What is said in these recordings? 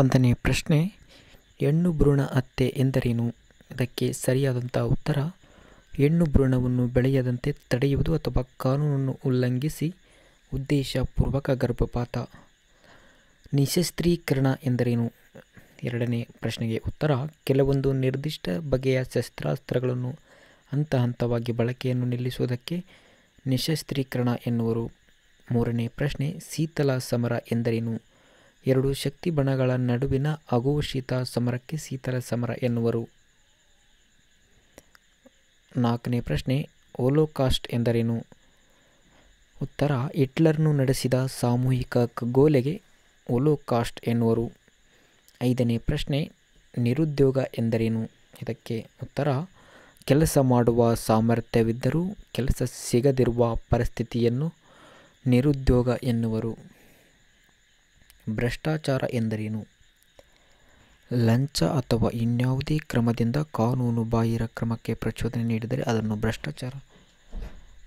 ಒಂದನೇ ಪ್ರಶ್ನೆ ಹೆಣ್ಣು ಭ್ರೂಣ ಅತ್ತೆ ಎಂದರೇನು ಇದಕ್ಕೆ ಸರಿಯಾದಂಥ ಉತ್ತರ ಹೆಣ್ಣು ಭ್ರೂಣವನ್ನು ಬೆಳೆಯದಂತೆ ತಡೆಯುವುದು ಅಥವಾ ಕಾನೂನನ್ನು ಉಲ್ಲಂಘಿಸಿ ಉದ್ದೇಶಪೂರ್ವಕ ಗರ್ಭಪಾತ ನಿಶಸ್ತ್ರೀಕರಣ ಎಂದರೇನು ಎರಡನೇ ಪ್ರಶ್ನೆಗೆ ಉತ್ತರ ಕೆಲವೊಂದು ನಿರ್ದಿಷ್ಟ ಬಗೆಯ ಶಸ್ತ್ರಾಸ್ತ್ರಗಳನ್ನು ಹಂತ ಹಂತವಾಗಿ ಬಳಕೆಯನ್ನು ನಿಲ್ಲಿಸುವುದಕ್ಕೆ ನಿಶಸ್ತ್ರೀಕರಣ ಎನ್ನುವರು ಮೂರನೇ ಪ್ರಶ್ನೆ ಶೀತಲ ಸಮರ ಎಂದರೇನು ಎರಡು ಶಕ್ತಿ ಬಣಗಳ ನಡುವಿನ ಅಗುವ ಶೀತ ಸಮರಕ್ಕೆ ಶೀತಲ ಸಮರ ಎನ್ನುವರು ನಾಲ್ಕನೇ ಪ್ರಶ್ನೆ ಓಲೋಕಾಸ್ಟ್ ಎಂದರೇನು ಉತ್ತರ ಹಿಟ್ಲರ್ನು ನಡೆಸಿದ ಸಾಮೂಹಿಕ ಖಗೋಲೆಗೆ ಓಲೋಕಾಸ್ಟ್ ಎನ್ನುವರು ಐದನೇ ಪ್ರಶ್ನೆ ನಿರುದ್ಯೋಗ ಎಂದರೇನು ಇದಕ್ಕೆ ಉತ್ತರ ಕೆಲಸ ಮಾಡುವ ಸಾಮರ್ಥ್ಯವಿದ್ದರೂ ಕೆಲಸ ಸಿಗದಿರುವ ಪರಿಸ್ಥಿತಿಯನ್ನು ನಿರುದ್ಯೋಗ ಎನ್ನುವರು ಭ್ರಷ್ಟಾಚಾರ ಎಂದರೇನು? ಲಂಚ ಅಥವಾ ಇನ್ಯಾವುದೇ ಕ್ರಮದಿಂದ ಕಾನೂನು ಬಾಹಿರ ಕ್ರಮಕ್ಕೆ ಪ್ರಚೋದನೆ ನೀಡಿದರೆ ಅದನ್ನು ಭ್ರಷ್ಟಾಚಾರ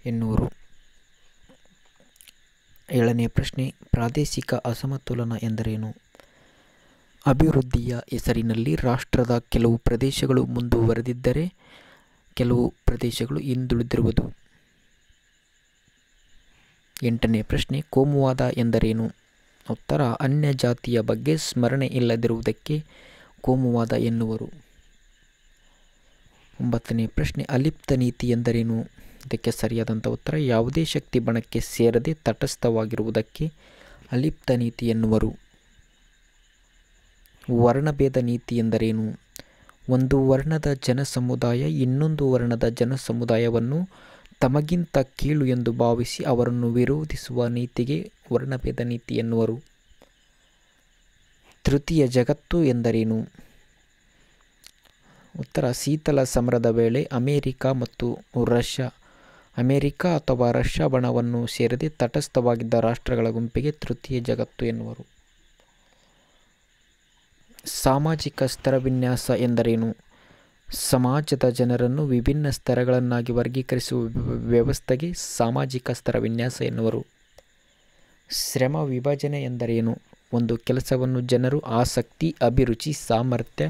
ಎನ್ನುವರು. ಏಳನೇ ಪ್ರಶ್ನೆ ಪ್ರಾದೇಶಿಕ ಅಸಮತೋಲನ ಎಂದರೇನು? ಅಭಿವೃದ್ಧಿಯ ಹೆಸರಿನಲ್ಲಿ ರಾಷ್ಟ್ರದ ಕೆಲವು ಪ್ರದೇಶಗಳು ಮುಂದುವರೆದಿದ್ದರೆ ಕೆಲವು ಪ್ರದೇಶಗಳು ಹಿಂದುಳಿದಿರುವುದು. ಎಂಟನೇ ಪ್ರಶ್ನೆ ಕೋಮುವಾದ ಎಂದರೇನು? ಉತ್ತರ ಅನ್ಯ ಜಾತಿಯ ಬಗ್ಗೆ ಸ್ಮರಣೆ ಇಲ್ಲದಿರುವುದಕ್ಕೆ ಕೋಮುವಾದ ಎನ್ನುವರು ಒಂಬತ್ತನೇ ಪ್ರಶ್ನೆ ಅಲಿಪ್ತ ನೀತಿ ಎಂದರೇನು ಇದಕ್ಕೆ ಸರಿಯಾದಂಥ ಉತ್ತರ ಯಾವುದೇ ಶಕ್ತಿ ಬಣಕ್ಕೆ ಸೇರದೆ ತಟಸ್ಥವಾಗಿರುವುದಕ್ಕೆ ಅಲಿಪ್ತ ನೀತಿ ಎನ್ನುವರು ವರ್ಣಭೇದ ನೀತಿ ಎಂದರೇನು ಒಂದು ವರ್ಣದ ಜನಸಮುದಾಯ ಇನ್ನೊಂದು ವರ್ಣದ ಜನಸಮುದಾಯವನ್ನು ತಮಗಿಂತ ಕೀಳು ಎಂದು ಭಾವಿಸಿ ಅವರನ್ನು ವಿರೋಧಿಸುವ ನೀತಿಗೆ ವರ್ಣಭೇದ ನೀತಿ ಎನ್ನುವರು ತೃತೀಯ ಜಗತ್ತು ಎಂದರೇನು ಉತ್ತರ ಶೀತಲ ಸಮರದ ವೇಳೆ ಅಮೇರಿಕ ಮತ್ತು ರಷ್ಯಾ ಅಮೇರಿಕ ಅಥವಾ ರಷ್ಯಾ ಬಣವನ್ನು ಸೇರದೆ ತಟಸ್ಥವಾಗಿದ್ದ ರಾಷ್ಟ್ರಗಳ ಗುಂಪಿಗೆ ತೃತೀಯ ಜಗತ್ತು ಎನ್ನುವರು ಸಾಮಾಜಿಕ ಸ್ತರವಿನ್ಯಾಸ ಎಂದರೇನು ಸಮಾಜದ ಜನರನ್ನು ವಿಭಿನ್ನ ಸ್ತರಗಳನ್ನಾಗಿ ವರ್ಗೀಕರಿಸುವ ವ್ಯವಸ್ಥೆಗೆ ಸಾಮಾಜಿಕ ಸ್ತರ ವಿನ್ಯಾಸ ಎನ್ನುವರು ಶ್ರಮ ವಿಭಜನೆ ಎಂದರೇನು ಒಂದು ಕೆಲಸವನ್ನು ಜನರು ಆಸಕ್ತಿ ಅಭಿರುಚಿ ಸಾಮರ್ಥ್ಯ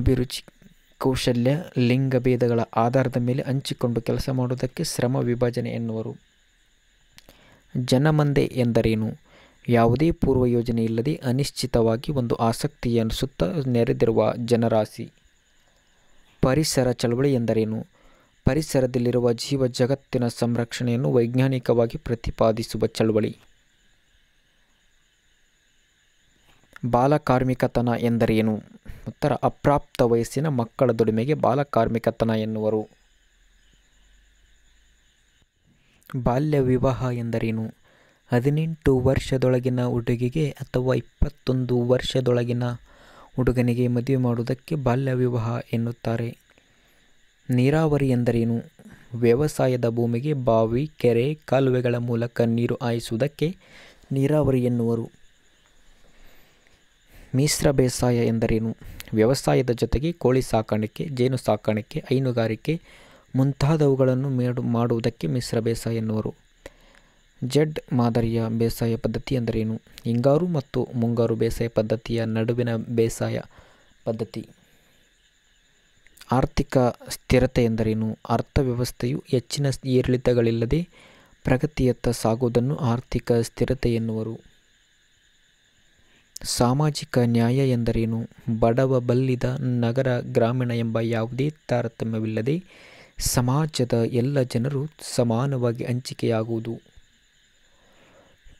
ಅಭಿರುಚಿ ಕೌಶಲ್ಯ ಲಿಂಗಭೇದಗಳ ಆಧಾರದ ಮೇಲೆ ಹಂಚಿಕೊಂಡು ಕೆಲಸ ಮಾಡುವುದಕ್ಕೆ ಶ್ರಮ ವಿಭಜನೆ ಎನ್ನುವರು ಜನಮಂದೆ ಎಂದರೇನು ಯಾವುದೇ ಪೂರ್ವ ಯೋಜನೆ ಇಲ್ಲದೆ ಅನಿಶ್ಚಿತವಾಗಿ ಒಂದು ಆಸಕ್ತಿಯನ್ನು ಸುತ್ತ ನೆರೆದಿರುವ ಜನರಾಶಿ ಪರಿಸರ ಚಳವಳಿ ಎಂದರೇನು ಪರಿಸರದಲ್ಲಿರುವ ಜೀವ ಜಗತ್ತಿನ ಸಂರಕ್ಷಣೆಯನ್ನು ವೈಜ್ಞಾನಿಕವಾಗಿ ಪ್ರತಿಪಾದಿಸುವ ಚಳವಳಿ ಬಾಲಕಾರ್ಮಿಕತನ ಎಂದರೇನು ಉತ್ತರ ಅಪ್ರಾಪ್ತ ವಯಸ್ಸಿನ ಮಕ್ಕಳ ದುಡಿಮೆಗೆ ಬಾಲಕಾರ್ಮಿಕತನ ಎನ್ನುವರು ಬಾಲ್ಯ ವಿವಾಹ ಎಂದರೇನು ಹದಿನೆಂಟು ವರ್ಷದೊಳಗಿನ ಹುಡುಗಿಗೆ ಅಥವಾ ಇಪ್ಪತ್ತೊಂದು ವರ್ಷದೊಳಗಿನ ಹುಡುಗನಿಗೆ ಮದುವೆ ಮಾಡುವುದಕ್ಕೆ ಬಾಲ್ಯ ವಿವಾಹ ಎನ್ನುತ್ತಾರೆ ನೀರಾವರಿ ಎಂದರೇನು ವ್ಯವಸಾಯದ ಭೂಮಿಗೆ ಬಾವಿ ಕೆರೆ ಕಾಲುವೆಗಳ ಮೂಲಕ ನೀರು ಹಾಯಿಸುವುದಕ್ಕೆ ನೀರಾವರಿ ಎನ್ನುವರು ಮಿಶ್ರ ಬೇಸಾಯ ಎಂದರೇನು ವ್ಯವಸಾಯದ ಜೊತೆಗೆ ಕೋಳಿ ಸಾಕಾಣಿಕೆ ಜೇನು ಸಾಕಾಣಿಕೆ ಹೈನುಗಾರಿಕೆ ಮುಂತಾದವುಗಳನ್ನು ಮೇಡು ಮಾಡುವುದಕ್ಕೆ ಮಿಶ್ರ ಬೇಸಾಯ ಎನ್ನುವರು ಜೆಡ್ ಮಾದರಿಯ ಬೇಸಾಯ ಪದ್ಧತಿ ಎಂದರೇನು ಹಿಂಗಾರು ಮತ್ತು ಮುಂಗಾರು ಬೇಸಾಯ ಪದ್ಧತಿಯ ನಡುವಿನ ಬೇಸಾಯ ಪದ್ಧತಿ ಆರ್ಥಿಕ ಸ್ಥಿರತೆ ಎಂದರೇನು ಅರ್ಥವ್ಯವಸ್ಥೆಯು ಹೆಚ್ಚಿನ ಏರಿಳಿತಗಳಿಲ್ಲದೆ ಪ್ರಗತಿಯತ್ತ ಸಾಗುವುದನ್ನು ಆರ್ಥಿಕ ಸ್ಥಿರತೆ ಎನ್ನುವರು ಸಾಮಾಜಿಕ ನ್ಯಾಯ ಎಂದರೇನು ಬಡವ ಬಲ್ಲಿದ ನಗರ ಗ್ರಾಮೀಣ ಎಂಬ ಯಾವುದೇ ತಾರತಮ್ಯವಿಲ್ಲದೆ ಸಮಾಜದ ಎಲ್ಲ ಜನರು ಸಮಾನವಾಗಿ ಹಂಚಿಕೆಯಾಗುವುದು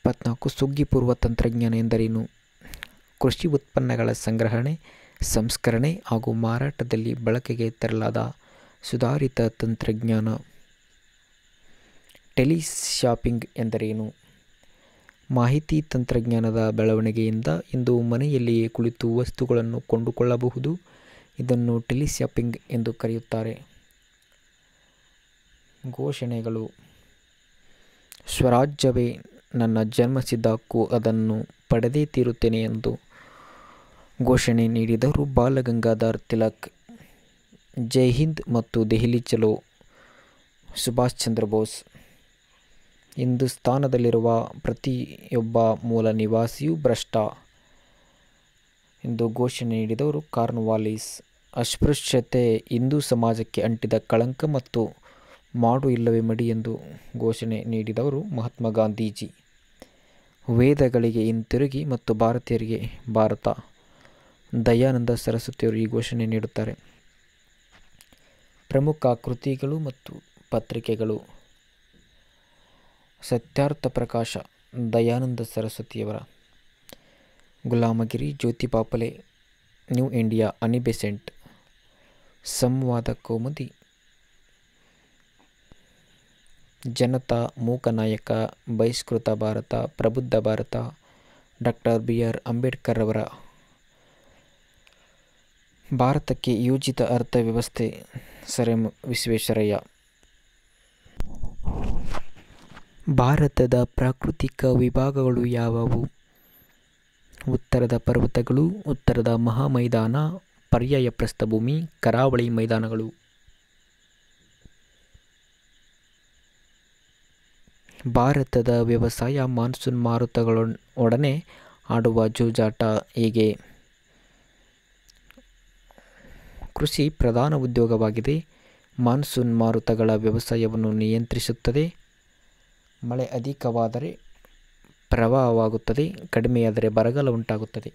ಇಪ್ಪತ್ನಾಲ್ಕು ಸುಗ್ಗಿ ಪೂರ್ವ ತಂತ್ರಜ್ಞಾನ ಎಂದರೇನು ಕೃಷಿ ಉತ್ಪನ್ನಗಳ ಸಂಗ್ರಹಣೆ ಸಂಸ್ಕರಣೆ ಹಾಗೂ ಮಾರಾಟದಲ್ಲಿ ಬಳಕೆಗೆ ತರಲಾದ ಸುಧಾರಿತ ತಂತ್ರಜ್ಞಾನ ಟೆಲಿ ಶಾಪಿಂಗ್ ಎಂದರೇನು ಮಾಹಿತಿ ತಂತ್ರಜ್ಞಾನದ ಬೆಳವಣಿಗೆಯಿಂದ ಇಂದು ಮನೆಯಲ್ಲಿಯೇ ಕುಳಿತು ವಸ್ತುಗಳನ್ನು ಕೊಂಡುಕೊಳ್ಳಬಹುದು ಇದನ್ನು ಟೆಲಿ ಶಾಪಿಂಗ್ ಎಂದು ಕರೆಯುತ್ತಾರೆ ಘೋಷಣೆಗಳು ಸ್ವರಾಜ್ಯವೇ ನನ್ನ ಜನ್ಮಸಿದ್ಧ ಹಕ್ಕು ಅದನ್ನು ಪಡೆದೇ ತೀರುತ್ತೇನೆ ಎಂದು ಘೋಷಣೆ ನೀಡಿದರು ಬಾಲಗಂಗಾಧರ್ ತಿಲಕ್ ಜೈ ಹಿಂದ್ ಮತ್ತು ದೆಹಲಿ ಚಲೋ ಸುಭಾಷ್ ಚಂದ್ರ ಬೋಸ್ ಹಿಂದೂಸ್ತಾನದಲ್ಲಿರುವ ಪ್ರತಿಯೊಬ್ಬ ಮೂಲ ನಿವಾಸಿಯೂ ಭ್ರಷ್ಟ ಎಂದು ಘೋಷಣೆ ನೀಡಿದವರು ಕಾರ್ನ್ವಾಲಿಸ್ ಅಸ್ಪೃಶ್ಯತೆ ಹಿಂದೂ ಸಮಾಜಕ್ಕೆ ಅಂಟಿದ ಕಳಂಕ ಮತ್ತು ಮಾಡು ಇಲ್ಲವೇ ಮಡಿ ಎಂದು ಘೋಷಣೆ ನೀಡಿದವರು ಮಹಾತ್ಮ ಗಾಂಧೀಜಿ ವೇದಗಳಿಗೆ ಹಿಂತಿರುಗಿ ಮತ್ತು ಭಾರತೀಯರಿಗೆ ಭಾರತ ದಯಾನಂದ ಸರಸ್ವತಿಯವರು ಈ ಘೋಷಣೆ ನೀಡುತ್ತಾರೆ ಪ್ರಮುಖ ಕೃತಿಗಳು ಮತ್ತು ಪತ್ರಿಕೆಗಳು ಸತ್ಯಾರ್ಥ ಪ್ರಕಾಶ ದಯಾನಂದ ಸರಸ್ವತಿಯವರ ಗುಲಾಮಗಿರಿ ಜ್ಯೋತಿ ಪಾಪಲೆ new India Annie Besant Samvad Kaumudi Janata Mooknayak Bahishkrit Bharat Prabuddha Bharat doctor B R Ambedkar ಅವರ ಭಾರತಕ್ಕೆ ಯೋಜಿತ ಅರ್ಥವ್ಯವಸ್ಥೆ ಸರ್ ಎಂ ವಿಶ್ವೇಶ್ವರಯ್ಯ ಭಾರತದ ಪ್ರಾಕೃತಿಕ ವಿಭಾಗಗಳು ಯಾವುವು ಉತ್ತರದ ಪರ್ವತಗಳು ಉತ್ತರದ ಮಹಾಮೈದಾನ ಪರ್ಯಾಯ ಪ್ರಸ್ಥಭೂಮಿ ಕರಾವಳಿ ಮೈದಾನಗಳು ಭಾರತದ ವ್ಯವಸಾಯ ಮಾನ್ಸೂನ್ ಮಾರುತಗಳ ಒಡನೆ ಆಡುವ ಜೂಜಾಟ ಹೇಗೆ ಕೃಷಿ ಪ್ರಧಾನ ಉದ್ಯೋಗವಾಗಿದೆ ಮಾನ್ಸೂನ್ ಮಾರುತಗಳ ವ್ಯವಸಾಯವನ್ನು ನಿಯಂತ್ರಿಸುತ್ತದೆ ಮಳೆ ಅಧಿಕವಾದರೆ ಪ್ರವಾಹವಾಗುತ್ತದೆ ಕಡಿಮೆಯಾದರೆ ಬರಗಾಲ ಉಂಟಾಗುತ್ತದೆ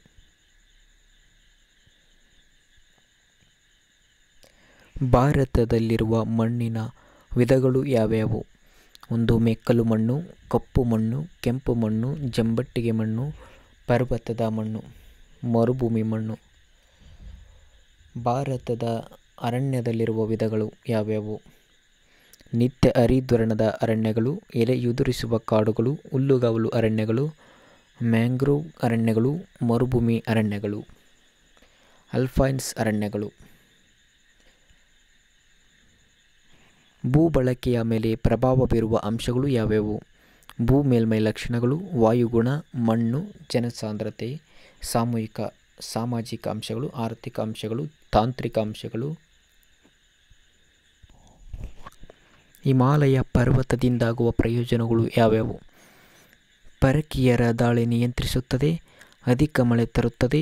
ಭಾರತದಲ್ಲಿರುವ ಮಣ್ಣಿನ ವಿಧಗಳು ಯಾವ್ಯಾವು ಒಂದು ಮೆಕ್ಕಲು ಮಣ್ಣು ಕಪ್ಪು ಮಣ್ಣು ಕೆಂಪು ಮಣ್ಣು ಜಂಬಟ್ಟಿಗೆ ಮಣ್ಣು ಪರ್ವತದ ಮಣ್ಣು ಮರುಭೂಮಿ ಮಣ್ಣು ಭಾರತದ ಅರಣ್ಯದಲ್ಲಿರುವ ವಿಧಗಳು ಯಾವ್ಯಾವು ನಿತ್ಯ ಹರಿದ್ವರ್ಣದ ಅರಣ್ಯಗಳು ಎಲೆಯುದುರಿಸುವ ಕಾಡುಗಳು ಹುಲ್ಲುಗಾವಲು ಅರಣ್ಯಗಳು ಮ್ಯಾಂಗ್ರೋವ್ ಅರಣ್ಯಗಳು ಮರುಭೂಮಿ ಅರಣ್ಯಗಳು ಅಲ್ಫೈನ್ಸ್ ಅರಣ್ಯಗಳು ಭೂ ಬಳಕೆಯ ಮೇಲೆ ಪ್ರಭಾವ ಬೀರುವ ಅಂಶಗಳು ಯಾವ್ಯಾವು ಭೂ ಮೇಲ್ಮೈ ಲಕ್ಷಣಗಳು ವಾಯುಗುಣ ಮಣ್ಣು ಜನಸಾಂದ್ರತೆ ಸಾಮೂಹಿಕ ಸಾಮಾಜಿಕ ಅಂಶಗಳು ಆರ್ಥಿಕ ಅಂಶಗಳು ತಾಂತ್ರಿಕ ಅಂಶಗಳು ಹಿಮಾಲಯ ಪರ್ವತದಿಂದಾಗುವ ಪ್ರಯೋಜನಗಳು ಯಾವ್ಯಾವು ಪರಕೀಯರ ದಾಳಿ ನಿಯಂತ್ರಿಸುತ್ತದೆ ಅಧಿಕ ಮಳೆ ತರುತ್ತದೆ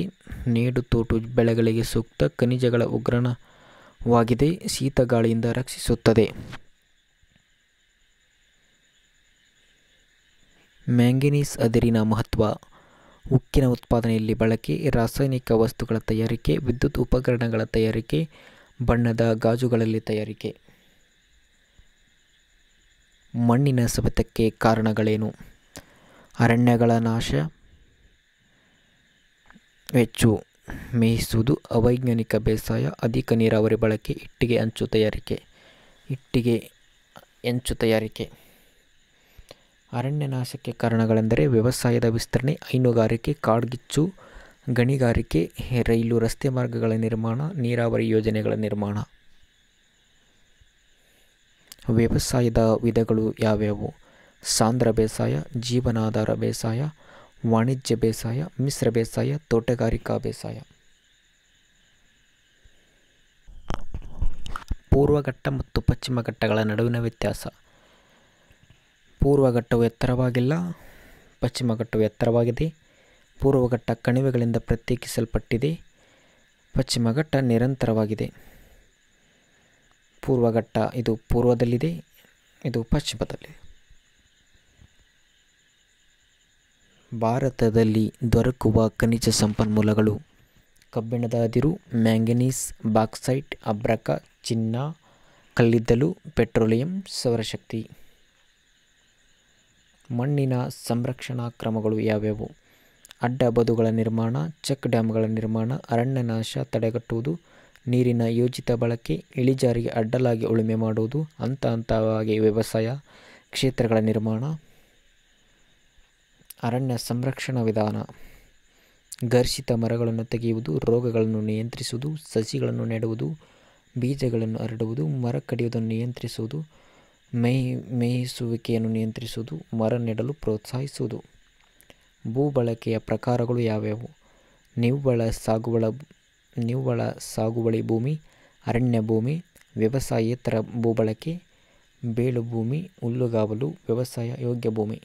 ನೀಡುತೋಟು ಬೆಳೆಗಳಿಗೆ ಸೂಕ್ತ ಖನಿಜಗಳ ಉಗ್ರಣ ವಾಗಿದೆ ಶೀತಗಾಳಿಯಿಂದ ರಕ್ಷಿಸುತ್ತದೆ ಮ್ಯಾಂಗನೀಸ್ ಅದಿರಿನ ಮಹತ್ವ ಉಕ್ಕಿನ ಉತ್ಪಾದನೆಯಲ್ಲಿ ಬಳಕೆ ರಾಸಾಯನಿಕ ವಸ್ತುಗಳ ತಯಾರಿಕೆ ವಿದ್ಯುತ್ ಉಪಕರಣಗಳ ತಯಾರಿಕೆ ಬಣ್ಣದ ಗಾಜುಗಳಲ್ಲಿ ತಯಾರಿಕೆ ಮಣ್ಣಿನ ಸವೆತಕ್ಕೆ ಕಾರಣಗಳೇನು ಅರಣ್ಯಗಳ ನಾಶ ಹೆಚ್ಚು ಮೇಯಿಸುವುದು ಅವೈಜ್ಞಾನಿಕ ಬೇಸಾಯ ಅಧಿಕ ನೀರಾವರಿ ಬಳಕೆ ಇಟ್ಟಿಗೆ ಅಂಚು ತಯಾರಿಕೆ ಇಟ್ಟಿಗೆ ಹೆಂಚು ತಯಾರಿಕೆ ಅರಣ್ಯನಾಶಕ್ಕೆ ಕಾರಣಗಳೆಂದರೆ ವ್ಯವಸಾಯದ ವಿಸ್ತರಣೆ ಹೈನುಗಾರಿಕೆ ಕಾಡ್ಗಿಚ್ಚು ಗಣಿಗಾರಿಕೆ ರೈಲು ರಸ್ತೆ ಮಾರ್ಗಗಳ ನಿರ್ಮಾಣ ನೀರಾವರಿ ಯೋಜನೆಗಳ ನಿರ್ಮಾಣ ವ್ಯವಸಾಯದ ವಿಧಗಳು ಯಾವ್ಯಾವು ಸಾಂದ್ರ ಬೇಸಾಯ ಜೀವನಾಧಾರ ಬೇಸಾಯ ವಾಣಿಜ್ಯ ಬೇಸಾಯ ಮಿಶ್ರ ಬೇಸಾಯ ತೋಟಗಾರಿಕಾ ಬೇಸಾಯ ಪೂರ್ವಘಟ್ಟ ಮತ್ತು ಪಶ್ಚಿಮ ಘಟ್ಟಗಳ ನಡುವಿನ ವ್ಯತ್ಯಾಸ ಪೂರ್ವಘಟ್ಟವು ಎತ್ತರವಾಗಿಲ್ಲ ಪಶ್ಚಿಮ ಘಟ್ಟವು ಎತ್ತರವಾಗಿದೆ ಪೂರ್ವಘಟ್ಟ ಕಣಿವೆಗಳಿಂದ ಪ್ರತ್ಯೇಕಿಸಲ್ಪಟ್ಟಿದೆ ಪಶ್ಚಿಮ ಘಟ್ಟ ನಿರಂತರವಾಗಿದೆ ಪೂರ್ವಘಟ್ಟ ಇದು ಪೂರ್ವದಲ್ಲಿದೆ ಇದು ಪಶ್ಚಿಮದಲ್ಲಿದೆ ಭಾರತದಲ್ಲಿ ದೊರಕುವ ಖನಿಜ ಸಂಪನ್ಮೂಲಗಳು ಕಬ್ಬಿಣದ ಅದಿರು ಮ್ಯಾಂಗನೀಸ್ ಬಾಕ್ಸೈಟ್ ಅಭ್ರಕ ಚಿನ್ನ ಕಲ್ಲಿದ್ದಲು ಪೆಟ್ರೋಲಿಯಂ ಸೌರಶಕ್ತಿ ಮಣ್ಣಿನ ಸಂರಕ್ಷಣಾ ಕ್ರಮಗಳು ಯಾವ್ಯಾವು ಅಡ್ಡ ಬದುಗಳ ನಿರ್ಮಾಣ ಚೆಕ್ ಡ್ಯಾಮ್ಗಳ ನಿರ್ಮಾಣ ಅರಣ್ಯ ನಾಶ ತಡೆಗಟ್ಟುವುದು ನೀರಿನ ಯೋಜಿತ ಬಳಕೆ ಇಳಿಜಾರಿಗೆ ಅಡ್ಡಲಾಗಿ ಉಳುಮೆ ಮಾಡುವುದು ಹಂತ ಹಂತವಾಗಿ ವ್ಯವಸಾಯ ಕ್ಷೇತ್ರಗಳ ನಿರ್ಮಾಣ ಅರಣ್ಯ ಸಂರಕ್ಷಣಾ ವಿಧಾನ ಘರ್ಷಿತ ಮರಗಳನ್ನು ತೆಗೆಯುವುದು ರೋಗಗಳನ್ನು ನಿಯಂತ್ರಿಸುವುದು ಸಸಿಗಳನ್ನು ನೆಡುವುದು ಬೀಜಗಳನ್ನು ಹರಡುವುದು ಮರ ಕಡಿಯುವುದನ್ನು ನಿಯಂತ್ರಿಸುವುದು ಮೇಯ್ ಮೇಯಿಸುವಿಕೆಯನ್ನು ನಿಯಂತ್ರಿಸುವುದು ಮರ ನೆಡಲು ಪ್ರೋತ್ಸಾಹಿಸುವುದು ಭೂ ಬಳಕೆಯ ಪ್ರಕಾರಗಳು ಯಾವ್ಯಾವು ನಿವ್ವಳ ಸಾಗುವಳ ನಿವ್ವಳ ಸಾಗುವಳಿ ಭೂಮಿ ಅರಣ್ಯ ಭೂಮಿ ವ್ಯವಸಾಯೇತರ ಭೂಬಳಕೆ ಬೇಳು ಭೂಮಿ ಹುಲ್ಲುಗಾವಲು ವ್ಯವಸಾಯ ಯೋಗ್ಯ ಭೂಮಿ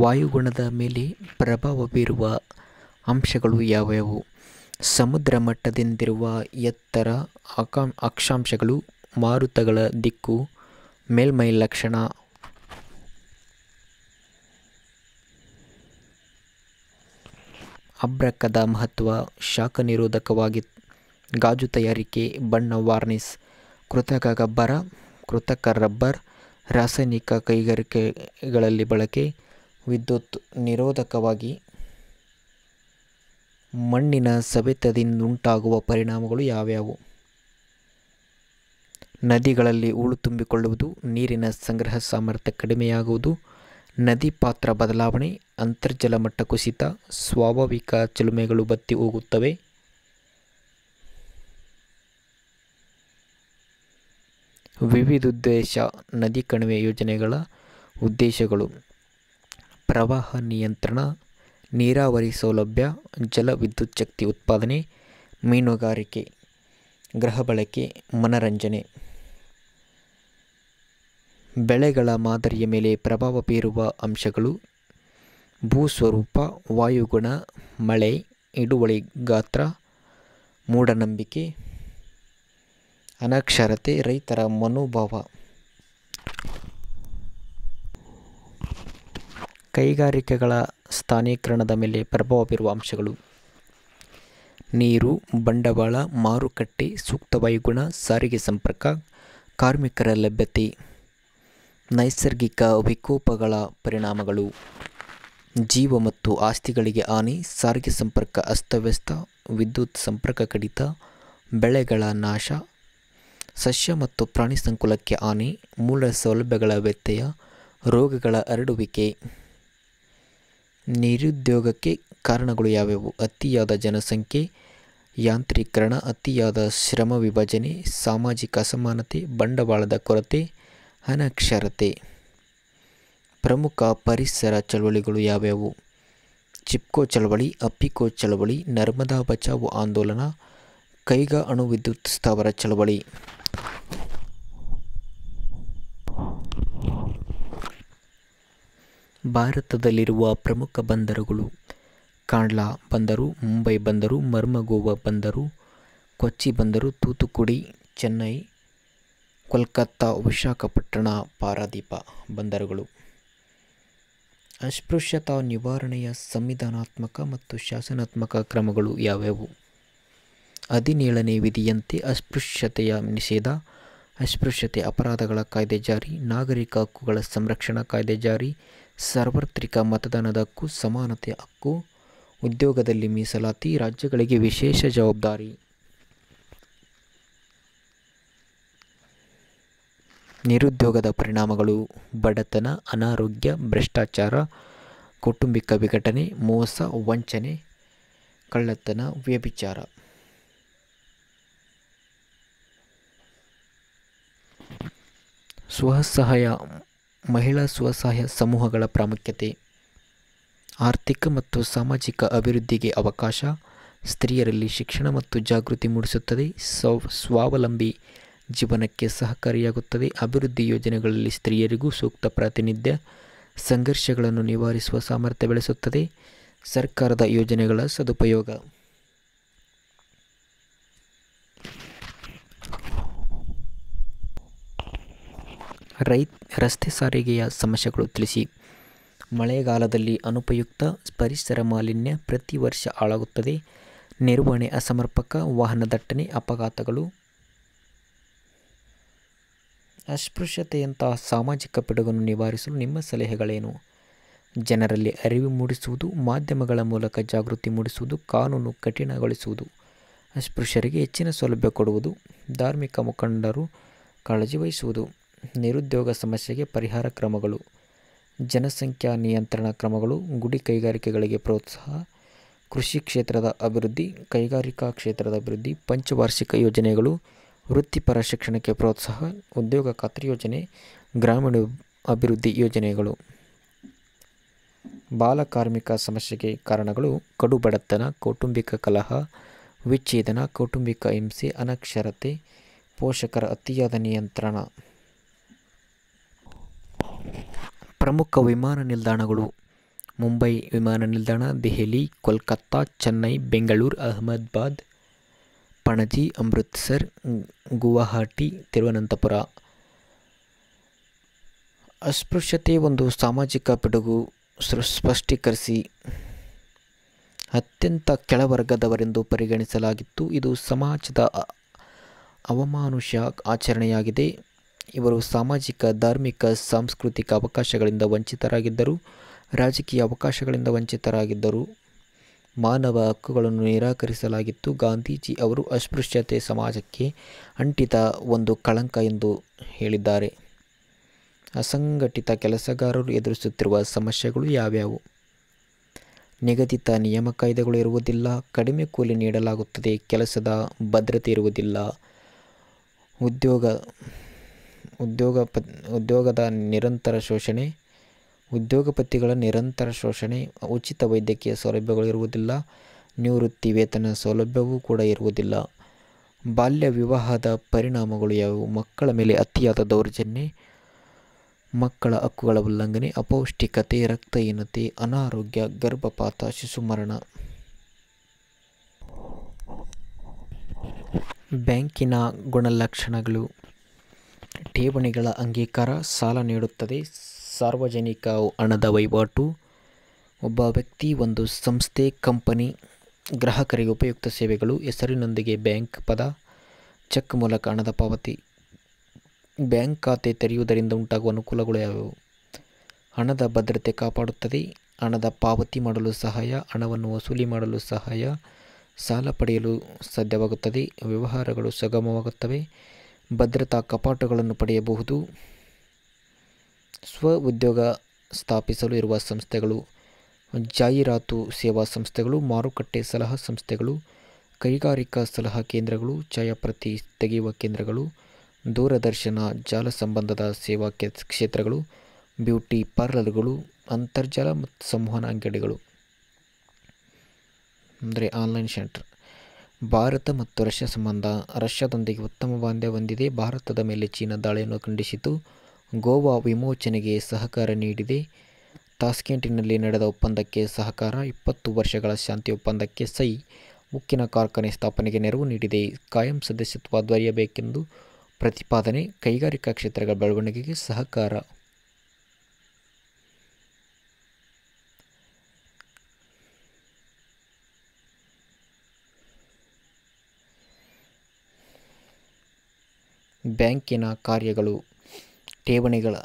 ವಾಯುಗುಣದ ಮೇಲೆ ಪ್ರಭಾವ ಬೀರುವ ಅಂಶಗಳು ಯಾವ್ಯಾವು ಸಮುದ್ರ ಮಟ್ಟದಿಂದಿರುವ ಎತ್ತರ ಅಕಾಂ ಅಕ್ಷಾಂಶಗಳು ಮಾರುತಗಳ ದಿಕ್ಕು ಮೇಲ್ಮೈ ಲಕ್ಷಣ ಅಬ್ರಕದ ಮಹತ್ವ ಶಾಖ ನಿರೋಧಕವಾಗಿ ಗಾಜು ತಯಾರಿಕೆ ಬಣ್ಣ ವಾರ್ನಿಸ್ ಕೃತಕ ಗೊಬ್ಬರ ಕೃತಕ ರಬ್ಬರ್ ರಾಸಾಯನಿಕ ಕೈಗಾರಿಕೆಗಳಲ್ಲಿ ಬಳಕೆ ವಿದ್ಯುತ್ ನಿರೋಧಕವಾಗಿ ಮಣ್ಣಿನ ಸವೆತದಿಂದಂಟಾಗುವ ಪರಿಣಾಮಗಳು ಯಾವ್ಯಾವು ನದಿಗಳಲ್ಲಿ ಹೂಳು ತುಂಬಿಕೊಳ್ಳುವುದು ನೀರಿನ ಸಂಗ್ರಹ ಸಾಮರ್ಥ್ಯ ಕಡಿಮೆಯಾಗುವುದು ನದಿ ಪಾತ್ರ ಬದಲಾವಣೆ ಅಂತರ್ಜಲ ಮಟ್ಟ ಕುಸಿತ ಸ್ವಾಭಾವಿಕ ಚಲುಮೆಗಳು ಬತ್ತಿ ಹೋಗುತ್ತವೆ ವಿವಿಧ ಉದ್ದೇಶ ನದಿ ಕಣಿವೆ ಯೋಜನೆಗಳ ಉದ್ದೇಶಗಳು ಪ್ರವಾಹ ನಿಯಂತ್ರಣ ನೀರಾವರಿ ಸೌಲಭ್ಯ ಜಲ ಶಕ್ತಿ ಉತ್ಪಾದನೆ ಮೀನುಗಾರಿಕೆ ಗೃಹ ಬಳಕೆ ಮನರಂಜನೆ ಬೆಳೆಗಳ ಮಾದರಿಯ ಮೇಲೆ ಪ್ರಭಾವ ಬೀರುವ ಅಂಶಗಳು ಭೂಸ್ವರೂಪ ವಾಯುಗುಣ ಮಳೆ ಇಡುವಳಿ ಗಾತ್ರ ಮೂಢನಂಬಿಕೆ ಅನಕ್ಷರತೆ ರೈತರ ಮನೋಭಾವ ಕೈಗಾರಿಕೆಗಳ ಸ್ಥಾನೀಕರಣದ ಮೇಲೆ ಪ್ರಭಾವ ಬೀರುವ ಅಂಶಗಳು ನೀರು ಬಂಡವಾಳ ಮಾರುಕಟ್ಟೆ ಸೂಕ್ತ ವಾಯುಗುಣ ಸಾರಿಗೆ ಸಂಪರ್ಕ ಕಾರ್ಮಿಕರ ಲಭ್ಯತೆ ನೈಸರ್ಗಿಕ ವಿಕೋಪಗಳ ಪರಿಣಾಮಗಳು ಜೀವ ಮತ್ತು ಆಸ್ತಿಗಳಿಗೆ ಹಾನಿ ಸಾರಿಗೆ ಸಂಪರ್ಕ ಅಸ್ತವ್ಯಸ್ತ ವಿದ್ಯುತ್ ಸಂಪರ್ಕ ಕಡಿತ ಬೆಳೆಗಳ ನಾಶ ಸಸ್ಯ ಮತ್ತು ಪ್ರಾಣಿ ಸಂಕುಲಕ್ಕೆ ಹಾನಿ ಮೂಲ ಸೌಲಭ್ಯಗಳ ವ್ಯತ್ಯಯ ರೋಗಗಳ ಹರಡುವಿಕೆ ನಿರುದ್ಯೋಗಕ್ಕೆ ಕಾರಣಗಳು ಯಾವ್ಯಾವು ಅತಿಯಾದ ಜನಸಂಖ್ಯೆ ಯಾಂತ್ರೀಕರಣ ಅತಿಯಾದ ಶ್ರಮ ವಿಭಜನೆ ಸಾಮಾಜಿಕ ಅಸಮಾನತೆ ಬಂಡವಾಳದ ಕೊರತೆ ಅನಕ್ಷರತೆ ಪ್ರಮುಖ ಪರಿಸರ ಚಳವಳಿಗಳು ಯಾವ್ಯಾವು ಚಿಪ್ಕೋ ಚಳವಳಿ ಅಪ್ಪಿಕೋ ಚಳವಳಿ ನರ್ಮದಾ ಬಚಾವು ಆಂದೋಲನ ಕೈಗಾ ಅಣು ವಿದ್ಯುತ್ ಸ್ಥಾವರ ಚಳವಳಿ ಭಾರತದಲ್ಲಿರುವ ಪ್ರಮುಖ ಬಂದರುಗಳು ಕಾಂಡ್ಲಾ ಬಂದರು ಮುಂಬೈ ಬಂದರು ಮರ್ಮಗೋವಾ ಬಂದರು ಕೊಚ್ಚಿ ಬಂದರು ತೂತುಕುಡಿ ಚೆನ್ನೈ ಕೋಲ್ಕತ್ತಾ ವಿಶಾಖಪಟ್ಟಣ ಪಾರಾದೀಪ ಬಂದರುಗಳು ಅಸ್ಪೃಶ್ಯತಾ ನಿವಾರಣೆಯ ಸಂವಿಧಾನಾತ್ಮಕ ಮತ್ತು ಶಾಸನಾತ್ಮಕ ಕ್ರಮಗಳು ಯಾವ್ಯಾವು ಹದಿನೇಳನೇ ವಿಧಿಯಂತೆ ಅಸ್ಪೃಶ್ಯತೆಯ ನಿಷೇಧ ಅಸ್ಪೃಶ್ಯತೆ ಅಪರಾಧಗಳ ಕಾಯ್ದೆ ಜಾರಿ ನಾಗರಿಕ ಹಕ್ಕುಗಳ ಸಂರಕ್ಷಣಾ ಕಾಯ್ದೆ ಜಾರಿ ಸಾರ್ವತ್ರಿಕ ಮತದಾನದ ಹಕ್ಕು ಹಕ್ಕು ಉದ್ಯೋಗದಲ್ಲಿ ಮೀಸಲಾತಿ ರಾಜ್ಯಗಳಿಗೆ ವಿಶೇಷ ಜವಾಬ್ದಾರಿ ನಿರುದ್ಯೋಗದ ಪರಿಣಾಮಗಳು ಬಡತನ ಅನಾರೋಗ್ಯ ಭ್ರಷ್ಟಾಚಾರ ಕೌಟುಂಬಿಕ ವಿಘಟನೆ ಮೋಸ ವಂಚನೆ ಕಳ್ಳತನ ವ್ಯಭಿಚಾರ ಸ್ವಸಹಾಯ ಮಹಿಳಾ ಸ್ವಸಹಾಯ ಸಮೂಹಗಳ ಪ್ರಾಮುಖ್ಯತೆ ಆರ್ಥಿಕ ಮತ್ತು ಸಾಮಾಜಿಕ ಅಭಿವೃದ್ಧಿಗೆ ಅವಕಾಶ ಸ್ತ್ರೀಯರಲ್ಲಿ ಶಿಕ್ಷಣ ಮತ್ತು ಜಾಗೃತಿ ಮೂಡಿಸುತ್ತದೆ ಸ್ವ ಸ್ವಾವಲಂಬಿ ಜೀವನಕ್ಕೆ ಸಹಕಾರಿಯಾಗುತ್ತದೆ ಅಭಿವೃದ್ಧಿ ಯೋಜನೆಗಳಲ್ಲಿ ಸ್ತ್ರೀಯರಿಗೂ ಸೂಕ್ತ ಪ್ರಾತಿನಿಧ್ಯ ಸಂಘರ್ಷಗಳನ್ನು ನಿವಾರಿಸುವ ಸಾಮರ್ಥ್ಯ ಬೆಳೆಸುತ್ತದೆ ಸರ್ಕಾರದ ಯೋಜನೆಗಳ ಸದುಪಯೋಗ ರೈ ರಸ್ತೆ ಸಾರಿಗೆಯ ಸಮಸ್ಯೆಗಳು ತಿಳಿಸಿ ಮಳೆಗಾಲದಲ್ಲಿ ಅನುಪಯುಕ್ತ ಪರಿಸರ ಮಾಲಿನ್ಯ ಪ್ರತಿ ವರ್ಷ ಹಾಳಾಗುತ್ತದೆ ನಿರ್ವಹಣೆ ಅಸಮರ್ಪಕ ವಾಹನ ದಟ್ಟಣೆ ಅಪಘಾತಗಳು ಅಸ್ಪೃಶ್ಯತೆಯಂತಹ ಸಾಮಾಜಿಕ ಪಿಡುಗನ್ನು ನಿವಾರಿಸಲು ನಿಮ್ಮ ಸಲಹೆಗಳೇನು ಜನರಲ್ಲಿ ಅರಿವು ಮೂಡಿಸುವುದು ಮಾಧ್ಯಮಗಳ ಮೂಲಕ ಜಾಗೃತಿ ಮೂಡಿಸುವುದು ಕಾನೂನು ಕಠಿಣಗೊಳಿಸುವುದು ಅಸ್ಪೃಶ್ಯರಿಗೆ ಹೆಚ್ಚಿನ ಸೌಲಭ್ಯ ಕೊಡುವುದು ಧಾರ್ಮಿಕ ಮುಖಂಡರು ಕಾಳಜಿ ವಹಿಸುವುದು ನಿರುದ್ಯೋಗ ಸಮಸ್ಯೆಗೆ ಪರಿಹಾರ ಕ್ರಮಗಳು ಜನಸಂಖ್ಯಾ ನಿಯಂತ್ರಣ ಕ್ರಮಗಳು ಗುಡಿ ಕೈಗಾರಿಕೆಗಳಿಗೆ ಪ್ರೋತ್ಸಾಹ ಕೃಷಿ ಕ್ಷೇತ್ರದ ಅಭಿವೃದ್ಧಿ ಕೈಗಾರಿಕಾ ಕ್ಷೇತ್ರದ ಅಭಿವೃದ್ಧಿ ಪಂಚವಾರ್ಷಿಕ ಯೋಜನೆಗಳು ವೃತ್ತಿಪರ ಶಿಕ್ಷಣಕ್ಕೆ ಪ್ರೋತ್ಸಾಹ ಉದ್ಯೋಗ ಖಾತ್ರಿ ಯೋಜನೆ ಗ್ರಾಮೀಣ ಅಭಿವೃದ್ಧಿ ಯೋಜನೆಗಳು ಬಾಲಕಾರ್ಮಿಕ ಸಮಸ್ಯೆಗೆ ಕಾರಣಗಳು ಕಡುಬಡತನ ಕೌಟುಂಬಿಕ ಕಲಹ ವಿಚ್ಛೇದನ ಕೌಟುಂಬಿಕ ಹಿಂಸೆ ಅನಕ್ಷರತೆ ಪೋಷಕರ ಅತಿಯಾದ ನಿಯಂತ್ರಣ ಪ್ರಮುಖ ವಿಮಾನ ನಿಲ್ದಾಣಗಳು ಮುಂಬೈ ವಿಮಾನ ನಿಲ್ದಾಣ ದೆಹಲಿ ಕೋಲ್ಕತ್ತಾ ಚೆನ್ನೈ ಬೆಂಗಳೂರು ಅಹಮದಾಬಾದ್ ಪಣಜಿ ಅಮೃತ್ಸರ್ ಗುವಾಹಟಿ ತಿರುವನಂತಪುರ ಅಸ್ಪೃಶ್ಯತೆ ಒಂದು ಸಾಮಾಜಿಕ ಪಿಡುಗು ಸ್ಪಷ್ಟೀಕರಿಸಿ ಅತ್ಯಂತ ಕೆಳವರ್ಗದವರೆಂದು ಪರಿಗಣಿಸಲಾಗಿತ್ತು ಇದು ಸಮಾಜದ ಅವಮಾನುಷ ಆಚರಣೆಯಾಗಿದೆ ಇವರು ಸಾಮಾಜಿಕ ಧಾರ್ಮಿಕ ಸಾಂಸ್ಕೃತಿಕ ಅವಕಾಶಗಳಿಂದ ವಂಚಿತರಾಗಿದ್ದರು ರಾಜಕೀಯ ಅವಕಾಶಗಳಿಂದ ವಂಚಿತರಾಗಿದ್ದರು ಮಾನವ ಹಕ್ಕುಗಳನ್ನು ನಿರಾಕರಿಸಲಾಗಿತ್ತು ಗಾಂಧೀಜಿ ಅವರು ಅಸ್ಪೃಶ್ಯತೆ ಸಮಾಜಕ್ಕೆ ಅಂಟಿತ ಒಂದು ಕಳಂಕ ಎಂದು ಹೇಳಿದ್ದಾರೆ ಅಸಂಘಟಿತ ಕೆಲಸಗಾರರು ಎದುರಿಸುತ್ತಿರುವ ಸಮಸ್ಯೆಗಳು ಯಾವ್ಯಾವು ನಿಗದಿತ ನಿಯಮ ಕಾಯ್ದೆಗಳು ಇರುವುದಿಲ್ಲ ಕಡಿಮೆ ಕೂಲಿ ನೀಡಲಾಗುತ್ತದೆ ಕೆಲಸದ ಭದ್ರತೆ ಇರುವುದಿಲ್ಲ ಉದ್ಯೋಗ ಉದ್ಯೋಗ ಪ ಉದ್ಯೋಗದ ನಿರಂತರ ಶೋಷಣೆ ಉದ್ಯೋಗಪತಿಗಳ ನಿರಂತರ ಶೋಷಣೆ ಉಚಿತ ವೈದ್ಯಕೀಯ ಸೌಲಭ್ಯಗಳು ಇರುವುದಿಲ್ಲ ನಿವೃತ್ತಿ ವೇತನ ಸೌಲಭ್ಯವೂ ಕೂಡ ಇರುವುದಿಲ್ಲ ಬಾಲ್ಯ ವಿವಾಹದ ಪರಿಣಾಮಗಳು ಯಾವುವು ಮಕ್ಕಳ ಮೇಲೆ ಅತಿಯಾದ ದೌರ್ಜನ್ಯ ಮಕ್ಕಳ ಹಕ್ಕುಗಳ ಉಲ್ಲಂಘನೆ ಅಪೌಷ್ಟಿಕತೆ ರಕ್ತಹೀನತೆ ಅನಾರೋಗ್ಯ ಗರ್ಭಪಾತ ಶಿಶು ಮರಣ ಬ್ಯಾಂಕಿನ ಗುಣಲಕ್ಷಣಗಳು ಠೇವಣಿಗಳ ಅಂಗೀಕಾರ ಸಾಲ ನೀಡುತ್ತದೆ ಸಾರ್ವಜನಿಕ ಹಣದ ವಹಿವಾಟು ಒಬ್ಬ ವ್ಯಕ್ತಿ ಒಂದು ಸಂಸ್ಥೆ ಕಂಪನಿ ಗ್ರಾಹಕರಿಗೆ ಉಪಯುಕ್ತ ಸೇವೆಗಳು ಹೆಸರಿನೊಂದಿಗೆ ಬ್ಯಾಂಕ್ ಪದ ಚೆಕ್ ಮೂಲಕ ಹಣದ ಪಾವತಿ ಬ್ಯಾಂಕ್ ಖಾತೆ ತೆರೆಯುವುದರಿಂದ ಉಂಟಾಗುವ ಅನುಕೂಲಗಳು ಯಾವುವು ಹಣದ ಭದ್ರತೆ ಕಾಪಾಡುತ್ತದೆ ಹಣದ ಪಾವತಿ ಮಾಡಲು ಸಹಾಯ ಹಣವನ್ನು ವಸೂಲಿ ಮಾಡಲು ಸಹಾಯ ಸಾಲ ಪಡೆಯಲು ಸಾಧ್ಯವಾಗುತ್ತದೆ ವ್ಯವಹಾರಗಳು ಸುಗಮವಾಗುತ್ತವೆ ಭದ್ರತಾ ಕಪಾಟುಗಳನ್ನು ಪಡೆಯಬಹುದು ಸ್ವ ಉದ್ಯೋಗ ಸ್ಥಾಪಿಸಲು ಇರುವ ಸಂಸ್ಥೆಗಳು ಜಾಹೀರಾತು ಸೇವಾ ಸಂಸ್ಥೆಗಳು ಮಾರುಕಟ್ಟೆ ಸಲಹಾ ಸಂಸ್ಥೆಗಳು ಕೈಗಾರಿಕಾ ಸಲಹಾ ಕೇಂದ್ರಗಳು ಛಾಯಾಪ್ರತಿ ತೆಗೆಯುವ ಕೇಂದ್ರಗಳು ದೂರದರ್ಶನ ಜಾಲ ಸಂಬಂಧದ ಸೇವಾ ಕ್ಷೇತ್ರಗಳು ಬ್ಯೂಟಿ ಪಾರ್ಲರ್ಗಳು ಅಂತರ್ಜಾಲ ಮತ್ತು ಸಂವಹನ ಅಂಗಡಿಗಳು ಅಂದರೆ ಆನ್ಲೈನ್ ಸೆಂಟರ್ ಭಾರತ ಮತ್ತು ರಷ್ಯಾ ಸಂಬಂಧ ರಷ್ಯಾದೊಂದಿಗೆ ಉತ್ತಮ ಬಾಂಧ್ಯ ಹೊಂದಿದೆ ಭಾರತದ ಮೇಲೆ ಚೀನಾ ದಾಳಿಯನ್ನು ಖಂಡಿಸಿತು ಗೋವಾ ವಿಮೋಚನೆಗೆ ಸಹಕಾರ ನೀಡಿದೆ ತಾಸ್ಕೆಂಟಿನಲ್ಲಿ ನಡೆದ ಒಪ್ಪಂದಕ್ಕೆ ಸಹಕಾರ ಇಪ್ಪತ್ತು ವರ್ಷಗಳ ಶಾಂತಿ ಒಪ್ಪಂದಕ್ಕೆ ಸಹಿ ಉಕ್ಕಿನ ಕಾರ್ಖಾನೆ ಸ್ಥಾಪನೆಗೆ ನೆರವು ನೀಡಿದೆ ಕಾಯಂ ಸದಸ್ಯತ್ವ ದೊರೆಯಬೇಕೆಂದು ಪ್ರತಿಪಾದನೆ ಕೈಗಾರಿಕಾ ಕ್ಷೇತ್ರಗಳ ಬೆಳವಣಿಗೆಗೆ ಸಹಕಾರ ಬ್ಯಾಂಕಿನ ಕಾರ್ಯಗಳು ಠೇವಣಿಗಳ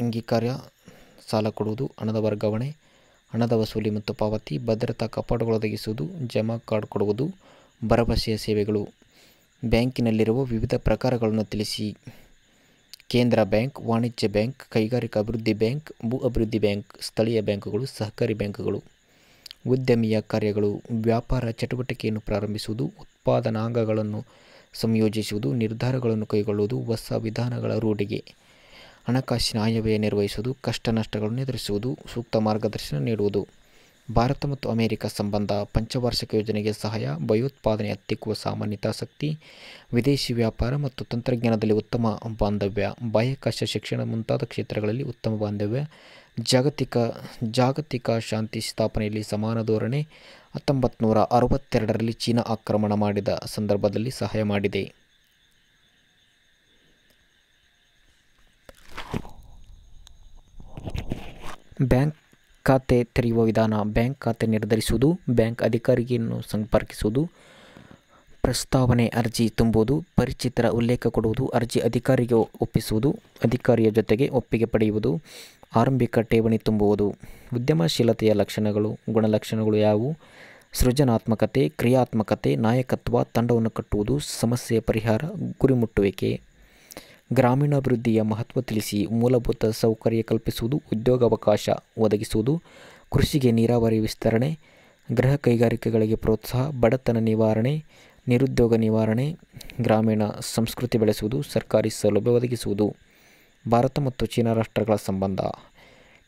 ಅಂಗೀಕಾರ ಸಾಲ ಕೊಡುವುದು ಹಣದ ವರ್ಗಾವಣೆ ಹಣದ ವಸೂಲಿ ಮತ್ತು ಪಾವತಿ ಭದ್ರತಾ ಕಾಪಾಡುಗಳು ಒದಗಿಸುವುದು ಜಮಾ ಕಾರ್ಡ್ ಕೊಡುವುದು ಭರವಸೆಯ ಸೇವೆಗಳು ಬ್ಯಾಂಕಿನಲ್ಲಿರುವ ವಿವಿಧ ಪ್ರಕಾರಗಳನ್ನು ತಿಳಿಸಿ ಕೇಂದ್ರ ಬ್ಯಾಂಕ್ ವಾಣಿಜ್ಯ ಬ್ಯಾಂಕ್ ಕೈಗಾರಿಕಾ ಅಭಿವೃದ್ಧಿ ಬ್ಯಾಂಕ್ ಭೂ ಅಭಿವೃದ್ಧಿ ಬ್ಯಾಂಕ್ ಸ್ಥಳೀಯ ಬ್ಯಾಂಕುಗಳು ಸಹಕಾರಿ ಬ್ಯಾಂಕುಗಳು ಉದ್ಯಮಿಯ ಕಾರ್ಯಗಳು ವ್ಯಾಪಾರ ಚಟುವಟಿಕೆಯನ್ನು ಪ್ರಾರಂಭಿಸುವುದು ಉತ್ಪಾದನಾಂಗಗಳನ್ನು ಸಂಯೋಜಿಸುವುದು ನಿರ್ಧಾರಗಳನ್ನು ಕೈಗೊಳ್ಳುವುದು ಹೊಸ ವಿಧಾನಗಳ ರೂಢಿಗೆ ಹಣಕಾಸಿನ ಆಯವ್ಯಯ ನಿರ್ವಹಿಸುವುದು ಕಷ್ಟ ನಷ್ಟಗಳನ್ನು ಎದುರಿಸುವುದು ಸೂಕ್ತ ಮಾರ್ಗದರ್ಶನ ನೀಡುವುದು ಭಾರತ ಮತ್ತು ಅಮೆರಿಕ ಸಂಬಂಧ ಪಂಚವಾರ್ಷಿಕ ಯೋಜನೆಗೆ ಸಹಾಯ ಭಯೋತ್ಪಾದನೆ ಹತ್ತಿಕ್ಕುವ ಸಾಮಾನ್ಯತಾಸಕ್ತಿ ವಿದೇಶಿ ವ್ಯಾಪಾರ ಮತ್ತು ತಂತ್ರಜ್ಞಾನದಲ್ಲಿ ಉತ್ತಮ ಬಾಂಧವ್ಯ ಬಾಹ್ಯಾಕಾಶ ಶಿಕ್ಷಣ ಮುಂತಾದ ಕ್ಷೇತ್ರಗಳಲ್ಲಿ ಉತ್ತಮ ಬಾಂಧವ್ಯ ಜಾಗತಿಕ ಜಾಗತಿಕ ಶಾಂತಿ ಸ್ಥಾಪನೆಯಲ್ಲಿ ಸಮಾನ ಧೋರಣೆ ಹತ್ತೊಂಬತ್ತು ನೂರ ಅರವತ್ತೆರಡರಲ್ಲಿ ಚೀನಾ ಆಕ್ರಮಣ ಮಾಡಿದ ಸಂದರ್ಭದಲ್ಲಿ ಸಹಾಯ ಮಾಡಿದೆ ಬ್ಯಾಂಕ್ ಖಾತೆ ತೆರೆಯುವ ವಿಧಾನ ಬ್ಯಾಂಕ್ ಖಾತೆ ನಿರ್ಧರಿಸುವುದು ಬ್ಯಾಂಕ್ ಅಧಿಕಾರಿಯನ್ನು ಸಂಪರ್ಕಿಸುವುದು ಪ್ರಸ್ತಾವನೆ ಅರ್ಜಿ ತುಂಬುವುದು ಪರಿಚಿತರ ಉಲ್ಲೇಖ ಕೊಡುವುದು ಅರ್ಜಿ ಅಧಿಕಾರಿಗೆ ಒಪ್ಪಿಸುವುದು ಅಧಿಕಾರಿಯ ಜೊತೆಗೆ ಒಪ್ಪಿಗೆ ಪಡೆಯುವುದು ಆರಂಭಿಕ ಠೇವಣಿ ತುಂಬುವುದು ಉದ್ಯಮಶೀಲತೆಯ ಲಕ್ಷಣಗಳು ಗುಣಲಕ್ಷಣಗಳು ಯಾವುವು ಸೃಜನಾತ್ಮಕತೆ ಕ್ರಿಯಾತ್ಮಕತೆ ನಾಯಕತ್ವ ತಂಡವನ್ನು ಕಟ್ಟುವುದು ಸಮಸ್ಯೆ ಪರಿಹಾರ ಗುರಿ ಮುಟ್ಟುವಿಕೆ ಗ್ರಾಮೀಣಾಭಿವೃದ್ಧಿಯ ಮಹತ್ವ ತಿಳಿಸಿ ಮೂಲಭೂತ ಸೌಕರ್ಯ ಕಲ್ಪಿಸುವುದು ಉದ್ಯೋಗಾವಕಾಶ ಒದಗಿಸುವುದು ಕೃಷಿಗೆ ನೀರಾವರಿ ವಿಸ್ತರಣೆ ಗೃಹ ಕೈಗಾರಿಕೆಗಳಿಗೆ ಪ್ರೋತ್ಸಾಹ ಬಡತನ ನಿವಾರಣೆ ನಿರುದ್ಯೋಗ ನಿವಾರಣೆ ಗ್ರಾಮೀಣ ಸಂಸ್ಕೃತಿ ಬೆಳೆಸುವುದು ಸರ್ಕಾರಿ ಸೌಲಭ್ಯ ಒದಗಿಸುವುದು ಭಾರತ ಮತ್ತು ಚೀನಾ ರಾಷ್ಟ್ರಗಳ ಸಂಬಂಧ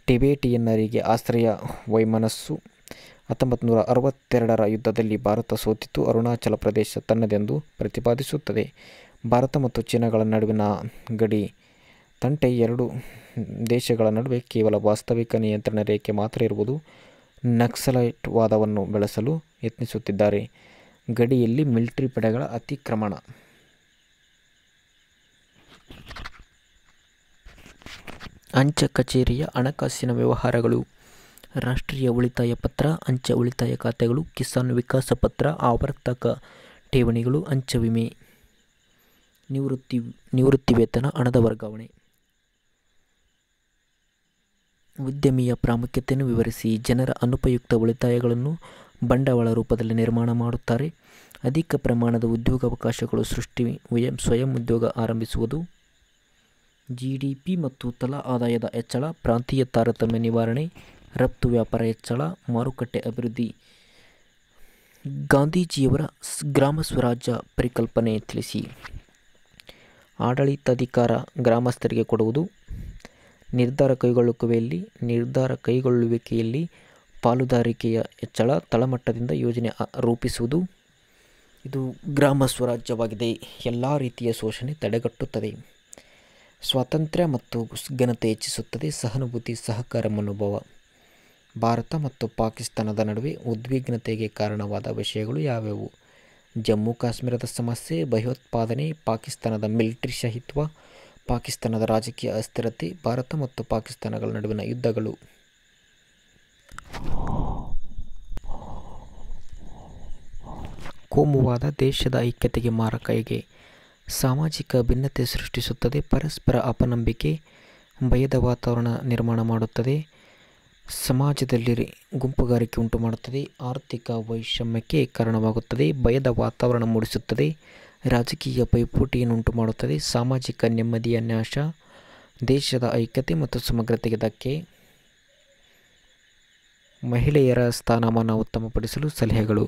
ಟಿಬೇಟಿಯನ್ನರಿಗೆ ಆಶ್ರಯ ವೈಮನಸ್ಸು ಹತ್ತೊಂಬತ್ತು ನೂರ ಅರವತ್ತೆರಡರ ಯುದ್ಧದಲ್ಲಿ ಭಾರತ ಸೋತಿತ್ತು ಅರುಣಾಚಲ ಪ್ರದೇಶ ತನ್ನದೆಂದು ಪ್ರತಿಪಾದಿಸುತ್ತದೆ ಭಾರತ ಮತ್ತು ಚೀನಾಗಳ ನಡುವಿನ ಗಡಿ ತಂಟೆ ಎರಡು ದೇಶಗಳ ನಡುವೆ ಕೇವಲ ವಾಸ್ತವಿಕ ನಿಯಂತ್ರಣ ರೇಖೆ ಮಾತ್ರ ಇರುವುದು ನಕ್ಸಲೈಟ್ ವಾದವನ್ನು ಬೆಳೆಸಲು ಯತ್ನಿಸುತ್ತಿದ್ದಾರೆ ಗಡಿಯಲ್ಲಿ ಮಿಲಿಟರಿ ಪಡೆಗಳ ಅತಿಕ್ರಮಣ ಅಂಚೆ ಕಚೇರಿಯ ಹಣಕಾಸಿನ ವ್ಯವಹಾರಗಳು ರಾಷ್ಟ್ರೀಯ ಉಳಿತಾಯ ಪತ್ರ ಅಂಚೆ ಉಳಿತಾಯ ಖಾತೆಗಳು ಕಿಸಾನ್ ವಿಕಾಸ ಪತ್ರ ಆವರ್ತಕ ಠೇವಣಿಗಳು ಅಂಚೆ ವಿಮೆ ನಿವೃತ್ತಿ ನಿವೃತ್ತಿ ವೇತನ ಹಣದ ವರ್ಗಾವಣೆ ಉದ್ಯಮಿಯ ಪ್ರಾಮುಖ್ಯತೆಯನ್ನು ವಿವರಿಸಿ ಜನರ ಅನುಪಯುಕ್ತ ಉಳಿತಾಯಗಳನ್ನು ಬಂಡವಾಳ ರೂಪದಲ್ಲಿ ನಿರ್ಮಾಣ ಮಾಡುತ್ತಾರೆ ಅಧಿಕ ಪ್ರಮಾಣದ ಉದ್ಯೋಗಾವಕಾಶಗಳು ಸೃಷ್ಟಿ ಸ್ವಯಂ ಉದ್ಯೋಗ ಆರಂಭಿಸುವುದು ಜಿಡಿಪಿ ಮತ್ತು ತಲಾ ಆದಾಯದ ಹೆಚ್ಚಳ ಪ್ರಾಂತೀಯ ತಾರತಮ್ಯ ನಿವಾರಣೆ ರಫ್ತು ವ್ಯಾಪಾರ ಹೆಚ್ಚಳ ಮಾರುಕಟ್ಟೆ ಅಭಿವೃದ್ಧಿ ಗಾಂಧೀಜಿಯವರ ಗ್ರಾಮ ಸ್ವರಾಜ್ಯ ಪರಿಕಲ್ಪನೆ ತಿಳಿಸಿ ಆಡಳಿತಾಧಿಕಾರ ಗ್ರಾಮಸ್ಥರಿಗೆ ಕೊಡುವುದು ನಿರ್ಧಾರ ಕೈಗೊಳ್ಳುವಿಕೆಯಲ್ಲಿ ನಿರ್ಧಾರ ಕೈಗೊಳ್ಳುವಿಕೆಯಲ್ಲಿ ಪಾಲುದಾರಿಕೆಯ ಹೆಚ್ಚಳ ತಳಮಟ್ಟದಿಂದ ಯೋಜನೆ ರೂಪಿಸುವುದು ಇದು ಗ್ರಾಮ ಸ್ವರಾಜ್ಯವಾಗಿದೆ ಎಲ್ಲ ರೀತಿಯ ಶೋಷಣೆ ತಡೆಗಟ್ಟುತ್ತದೆ ಸ್ವಾತಂತ್ರ್ಯ ಮತ್ತು ಘನತೆ ಹೆಚ್ಚಿಸುತ್ತದೆ ಸಹಾನುಭೂತಿ ಸಹಕಾರ ಮನೋಭಾವ ಭಾರತ ಮತ್ತು ಪಾಕಿಸ್ತಾನದ ನಡುವೆ ಉದ್ವಿಗ್ನತೆಗೆ ಕಾರಣವಾದ ವಿಷಯಗಳು ಯಾವ್ಯಾವು ಜಮ್ಮು ಕಾಶ್ಮೀರದ ಸಮಸ್ಯೆ ಭಯೋತ್ಪಾದನೆ ಪಾಕಿಸ್ತಾನದ ಮಿಲಿಟರಿ ಶಹಿತ್ವ ಪಾಕಿಸ್ತಾನದ ರಾಜಕೀಯ ಅಸ್ಥಿರತೆ ಭಾರತ ಮತ್ತು ಪಾಕಿಸ್ತಾನಗಳ ನಡುವಿನ ಯುದ್ಧಗಳು ಕೋಮುವಾದ ದೇಶದ ಐಕ್ಯತೆಗೆ ಮಾರಕ ಹೇಗೆ ಸಾಮಾಜಿಕ ಭಿನ್ನತೆ ಸೃಷ್ಟಿಸುತ್ತದೆ ಪರಸ್ಪರ ಅಪನಂಬಿಕೆ ಭಯದ ವಾತಾವರಣ ನಿರ್ಮಾಣ ಮಾಡುತ್ತದೆ ಸಮಾಜದಲ್ಲಿ ಗುಂಪುಗಾರಿಕೆ ಉಂಟು ಮಾಡುತ್ತದೆ ಆರ್ಥಿಕ ವೈಷಮ್ಯಕ್ಕೆ ಕಾರಣವಾಗುತ್ತದೆ ಭಯದ ವಾತಾವರಣ ಮೂಡಿಸುತ್ತದೆ ರಾಜಕೀಯ ಉಂಟು ಮಾಡುತ್ತದೆ ಸಾಮಾಜಿಕ ನೆಮ್ಮದಿಯ ನಾಶ ದೇಶದ ಐಕ್ಯತೆ ಮತ್ತು ಸಮಗ್ರತೆಗೆ ಧಕ್ಕೆ ಮಹಿಳೆಯರ ಸ್ಥಾನಮಾನ ಉತ್ತಮಪಡಿಸಲು ಸಲಹೆಗಳು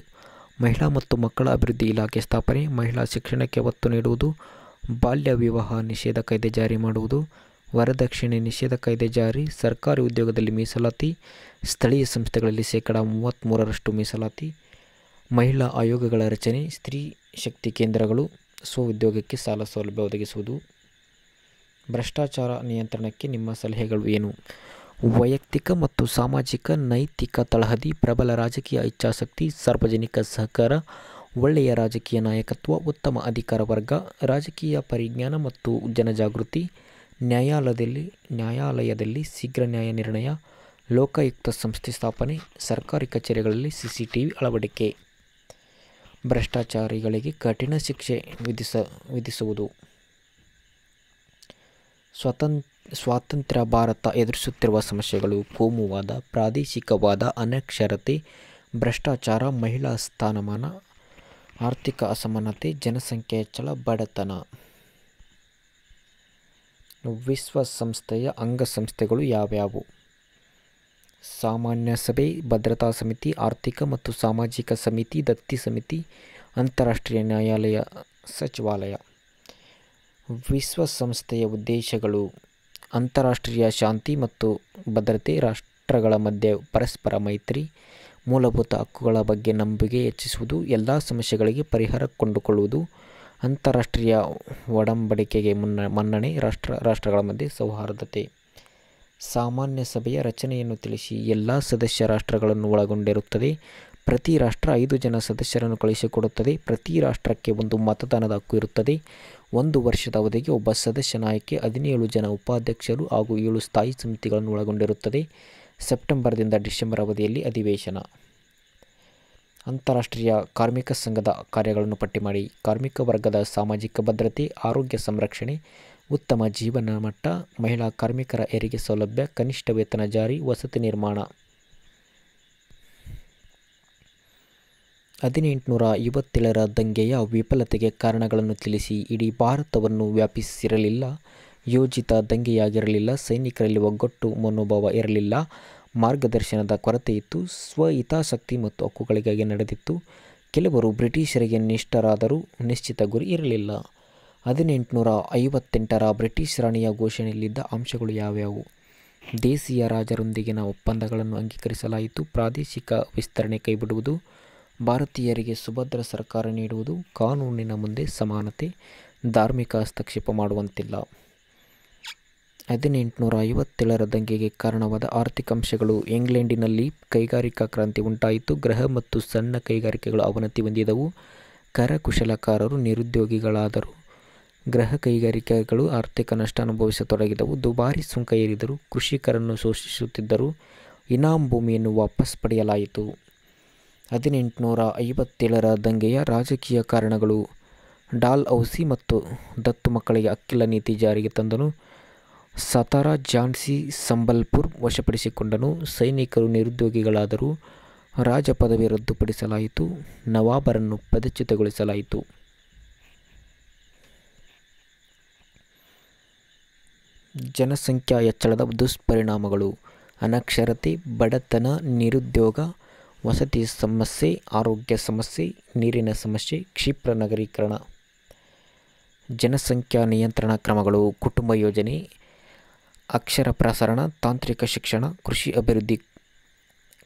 ಮಹಿಳಾ ಮತ್ತು ಮಕ್ಕಳ ಅಭಿವೃದ್ಧಿ ಇಲಾಖೆ ಸ್ಥಾಪನೆ ಮಹಿಳಾ ಶಿಕ್ಷಣಕ್ಕೆ ಒತ್ತು ನೀಡುವುದು ಬಾಲ್ಯ ವಿವಾಹ ನಿಷೇಧ ಕಾಯ್ದೆ ಜಾರಿ ಮಾಡುವುದು ವರದಕ್ಷಿಣೆ ನಿಷೇಧ ಕಾಯ್ದೆ ಜಾರಿ ಸರ್ಕಾರಿ ಉದ್ಯೋಗದಲ್ಲಿ ಮೀಸಲಾತಿ ಸ್ಥಳೀಯ ಸಂಸ್ಥೆಗಳಲ್ಲಿ ಶೇಕಡ ಮೂವತ್ತ್ಮೂರರಷ್ಟು ಮೀಸಲಾತಿ ಮಹಿಳಾ ಆಯೋಗಗಳ ರಚನೆ ಸ್ತ್ರೀ ಶಕ್ತಿ ಕೇಂದ್ರಗಳು ಸ್ವ ಉದ್ಯೋಗಕ್ಕೆ ಸಾಲ ಸೌಲಭ್ಯ ಒದಗಿಸುವುದು ಭ್ರಷ್ಟಾಚಾರ ನಿಯಂತ್ರಣಕ್ಕೆ ನಿಮ್ಮ ಸಲಹೆಗಳು ಏನು ವೈಯಕ್ತಿಕ ಮತ್ತು ಸಾಮಾಜಿಕ ನೈತಿಕ ತಳಹದಿ ಪ್ರಬಲ ರಾಜಕೀಯ ಇಚ್ಛಾಶಕ್ತಿ ಸಾರ್ವಜನಿಕ ಸಹಕಾರ ಒಳ್ಳೆಯ ರಾಜಕೀಯ ನಾಯಕತ್ವ ಉತ್ತಮ ಅಧಿಕಾರ ವರ್ಗ ರಾಜಕೀಯ ಪರಿಜ್ಞಾನ ಮತ್ತು ಜನಜಾಗೃತಿ ನ್ಯಾಯಾಲಯದಲ್ಲಿ ನ್ಯಾಯಾಲಯದಲ್ಲಿ ಶೀಘ್ರ ನ್ಯಾಯ ನಿರ್ಣಯ ಲೋಕಾಯುಕ್ತ ಸಂಸ್ಥೆ ಸ್ಥಾಪನೆ ಸರ್ಕಾರಿ ಕಚೇರಿಗಳಲ್ಲಿ ಸಿಸಿಟಿವಿ ಅಳವಡಿಕೆ ಭ್ರಷ್ಟಾಚಾರಿಗಳಿಗೆ ಕಠಿಣ ಶಿಕ್ಷೆ ವಿಧಿಸ ವಿಧಿಸುವುದು ಸ್ವತಂತ್ರ ಸ್ವಾತಂತ್ರ್ಯ ಭಾರತ ಎದುರಿಸುತ್ತಿರುವ ಸಮಸ್ಯೆಗಳು ಕೋಮುವಾದ ಪ್ರಾದೇಶಿಕವಾದ ಅನಕ್ಷರತೆ ಭ್ರಷ್ಟಾಚಾರ ಮಹಿಳಾ ಸ್ಥಾನಮಾನ ಆರ್ಥಿಕ ಅಸಮಾನತೆ ಜನಸಂಖ್ಯೆ ಹೆಚ್ಚಳ ಬಡತನ ವಿಶ್ವಸಂಸ್ಥೆಯ ಅಂಗಸಂಸ್ಥೆಗಳು ಯಾವ್ಯಾವು ಸಾಮಾನ್ಯ ಸಭೆ ಭದ್ರತಾ ಸಮಿತಿ ಆರ್ಥಿಕ ಮತ್ತು ಸಾಮಾಜಿಕ ಸಮಿತಿ ದತ್ತಿ ಸಮಿತಿ ಅಂತಾರಾಷ್ಟ್ರೀಯ ನ್ಯಾಯಾಲಯ ಸಚಿವಾಲಯ ವಿಶ್ವಸಂಸ್ಥೆಯ ಉದ್ದೇಶಗಳು ಅಂತಾರಾಷ್ಟ್ರೀಯ ಶಾಂತಿ ಮತ್ತು ಭದ್ರತೆ ರಾಷ್ಟ್ರಗಳ ಮಧ್ಯೆ ಪರಸ್ಪರ ಮೈತ್ರಿ ಮೂಲಭೂತ ಹಕ್ಕುಗಳ ಬಗ್ಗೆ ನಂಬಿಕೆ ಹೆಚ್ಚಿಸುವುದು ಎಲ್ಲ ಸಮಸ್ಯೆಗಳಿಗೆ ಪರಿಹಾರ ಕಂಡುಕೊಳ್ಳುವುದು ಅಂತಾರಾಷ್ಟ್ರೀಯ ಒಡಂಬಡಿಕೆಗೆ ಮುನ್ನ ಮನ್ನಣೆ ರಾಷ್ಟ್ರ ರಾಷ್ಟ್ರಗಳ ಮಧ್ಯೆ ಸೌಹಾರ್ದತೆ ಸಾಮಾನ್ಯ ಸಭೆಯ ರಚನೆಯನ್ನು ತಿಳಿಸಿ ಎಲ್ಲ ಸದಸ್ಯ ರಾಷ್ಟ್ರಗಳನ್ನು ಒಳಗೊಂಡಿರುತ್ತದೆ ಪ್ರತಿ ರಾಷ್ಟ್ರ ಐದು ಜನ ಸದಸ್ಯರನ್ನು ಕಳುಹಿಸಿಕೊಡುತ್ತದೆ ಪ್ರತಿ ರಾಷ್ಟ್ರಕ್ಕೆ ಒಂದು ಮತದಾನದ ಹಕ್ಕು ಇರುತ್ತದೆ ಒಂದು ವರ್ಷದ ಅವಧಿಗೆ ಒಬ್ಬ ಸದಸ್ಯನ ಆಯ್ಕೆ ಹದಿನೇಳು ಜನ ಉಪಾಧ್ಯಕ್ಷರು ಹಾಗೂ ಏಳು ಸ್ಥಾಯಿ ಸಮಿತಿಗಳನ್ನು ಒಳಗೊಂಡಿರುತ್ತದೆ ಸೆಪ್ಟೆಂಬರ್ದಿಂದ ಡಿಸೆಂಬರ್ ಅವಧಿಯಲ್ಲಿ ಅಧಿವೇಶನ ಅಂತಾರಾಷ್ಟ್ರೀಯ ಕಾರ್ಮಿಕ ಸಂಘದ ಕಾರ್ಯಗಳನ್ನು ಪಟ್ಟಿ ಮಾಡಿ ಕಾರ್ಮಿಕ ವರ್ಗದ ಸಾಮಾಜಿಕ ಭದ್ರತೆ ಆರೋಗ್ಯ ಸಂರಕ್ಷಣೆ ಉತ್ತಮ ಜೀವನ ಮಟ್ಟ ಮಹಿಳಾ ಕಾರ್ಮಿಕರ ಹೆರಿಗೆ ಸೌಲಭ್ಯ ಕನಿಷ್ಠ ವೇತನ ಜಾರಿ ವಸತಿ ನಿರ್ಮಾಣ ಹದಿನೆಂಟುನೂರ ಐವತ್ತೇಳರ ದಂಗೆಯ ವಿಫಲತೆಗೆ ಕಾರಣಗಳನ್ನು ತಿಳಿಸಿ ಇಡೀ ಭಾರತವನ್ನು ವ್ಯಾಪಿಸಿರಲಿಲ್ಲ ಯೋಜಿತ ದಂಗೆಯಾಗಿರಲಿಲ್ಲ ಸೈನಿಕರಲ್ಲಿ ಒಗ್ಗಟ್ಟು ಮನೋಭಾವ ಇರಲಿಲ್ಲ ಮಾರ್ಗದರ್ಶನದ ಕೊರತೆಯಿತ್ತು ಸ್ವಹಿತಾಸಕ್ತಿ ಮತ್ತು ಹಕ್ಕುಗಳಿಗಾಗಿ ನಡೆದಿತ್ತು ಕೆಲವರು ಬ್ರಿಟಿಷರಿಗೆ ನಿಷ್ಠರಾದರೂ ನಿಶ್ಚಿತ ಗುರಿ ಇರಲಿಲ್ಲ ಹದಿನೆಂಟುನೂರ ಐವತ್ತೆಂಟರ ಬ್ರಿಟಿಷ್ ರಾಣಿಯ ಘೋಷಣೆಯಲ್ಲಿದ್ದ ಅಂಶಗಳು ಯಾವ್ಯಾವು ದೇಶೀಯ ರಾಜರೊಂದಿಗಿನ ಒಪ್ಪಂದಗಳನ್ನು ಅಂಗೀಕರಿಸಲಾಯಿತು ಪ್ರಾದೇಶಿಕ ವಿಸ್ತರಣೆ ಕೈಬಿಡುವುದು ಭಾರತೀಯರಿಗೆ ಸುಭದ್ರ ಸರ್ಕಾರ ನೀಡುವುದು ಕಾನೂನಿನ ಮುಂದೆ ಸಮಾನತೆ ಧಾರ್ಮಿಕ ಹಸ್ತಕ್ಷೇಪ ಮಾಡುವಂತಿಲ್ಲ ಹದಿನೆಂಟುನೂರ ಐವತ್ತೇಳರ ದಂಗೆಗೆ ಕಾರಣವಾದ ಆರ್ಥಿಕ ಅಂಶಗಳು ಇಂಗ್ಲೆಂಡಿನಲ್ಲಿ ಕೈಗಾರಿಕಾ ಕ್ರಾಂತಿ ಉಂಟಾಯಿತು ಗೃಹ ಮತ್ತು ಸಣ್ಣ ಕೈಗಾರಿಕೆಗಳು ಅವನತಿ ಹೊಂದಿದವು ಕರಕುಶಲಕಾರರು ನಿರುದ್ಯೋಗಿಗಳಾದರು ಗೃಹ ಕೈಗಾರಿಕೆಗಳು ಆರ್ಥಿಕ ನಷ್ಟ ಅನುಭವಿಸತೊಡಗಿದವು ದುಬಾರಿ ಸುಂಕ ಏರಿದರು ಕೃಷಿಕರನ್ನು ಶೋಷಿಸುತ್ತಿದ್ದರು ಇನಾಮ್ ಭೂಮಿಯನ್ನು ವಾಪಸ್ ಪಡೆಯಲಾಯಿತು ಹದಿನೆಂಟುನೂರ ಐವತ್ತೇಳರ ದಂಗೆಯ ರಾಜಕೀಯ ಕಾರಣಗಳು ಡಾಲ್ ಔಸಿ ಮತ್ತು ದತ್ತು ಮಕ್ಕಳಿಗೆ ಅಕ್ಕಿಲ್ಲ ನೀತಿ ಜಾರಿಗೆ ತಂದನು ಸತಾರಾ ಜಾನ್ಸಿ ಸಂಬಲ್ಪುರ್ ವಶಪಡಿಸಿಕೊಂಡನು ಸೈನಿಕರು ನಿರುದ್ಯೋಗಿಗಳಾದರೂ ರಾಜ ಪದವಿ ರದ್ದುಪಡಿಸಲಾಯಿತು ನವಾಬರನ್ನು ಪದಚ್ಯುತಗೊಳಿಸಲಾಯಿತು ಜನಸಂಖ್ಯಾ ಹೆಚ್ಚಳದ ದುಷ್ಪರಿಣಾಮಗಳು ಅನಕ್ಷರತೆ ಬಡತನ ನಿರುದ್ಯೋಗ ವಸತಿ ಸಮಸ್ಯೆ ಆರೋಗ್ಯ ಸಮಸ್ಯೆ ನೀರಿನ ಸಮಸ್ಯೆ ಕ್ಷಿಪ್ರ ನಗರೀಕರಣ ಜನಸಂಖ್ಯಾ ನಿಯಂತ್ರಣ ಕ್ರಮಗಳು ಕುಟುಂಬ ಯೋಜನೆ ಅಕ್ಷರ ಪ್ರಸರಣ ತಾಂತ್ರಿಕ ಶಿಕ್ಷಣ ಕೃಷಿ ಅಭಿವೃದ್ಧಿ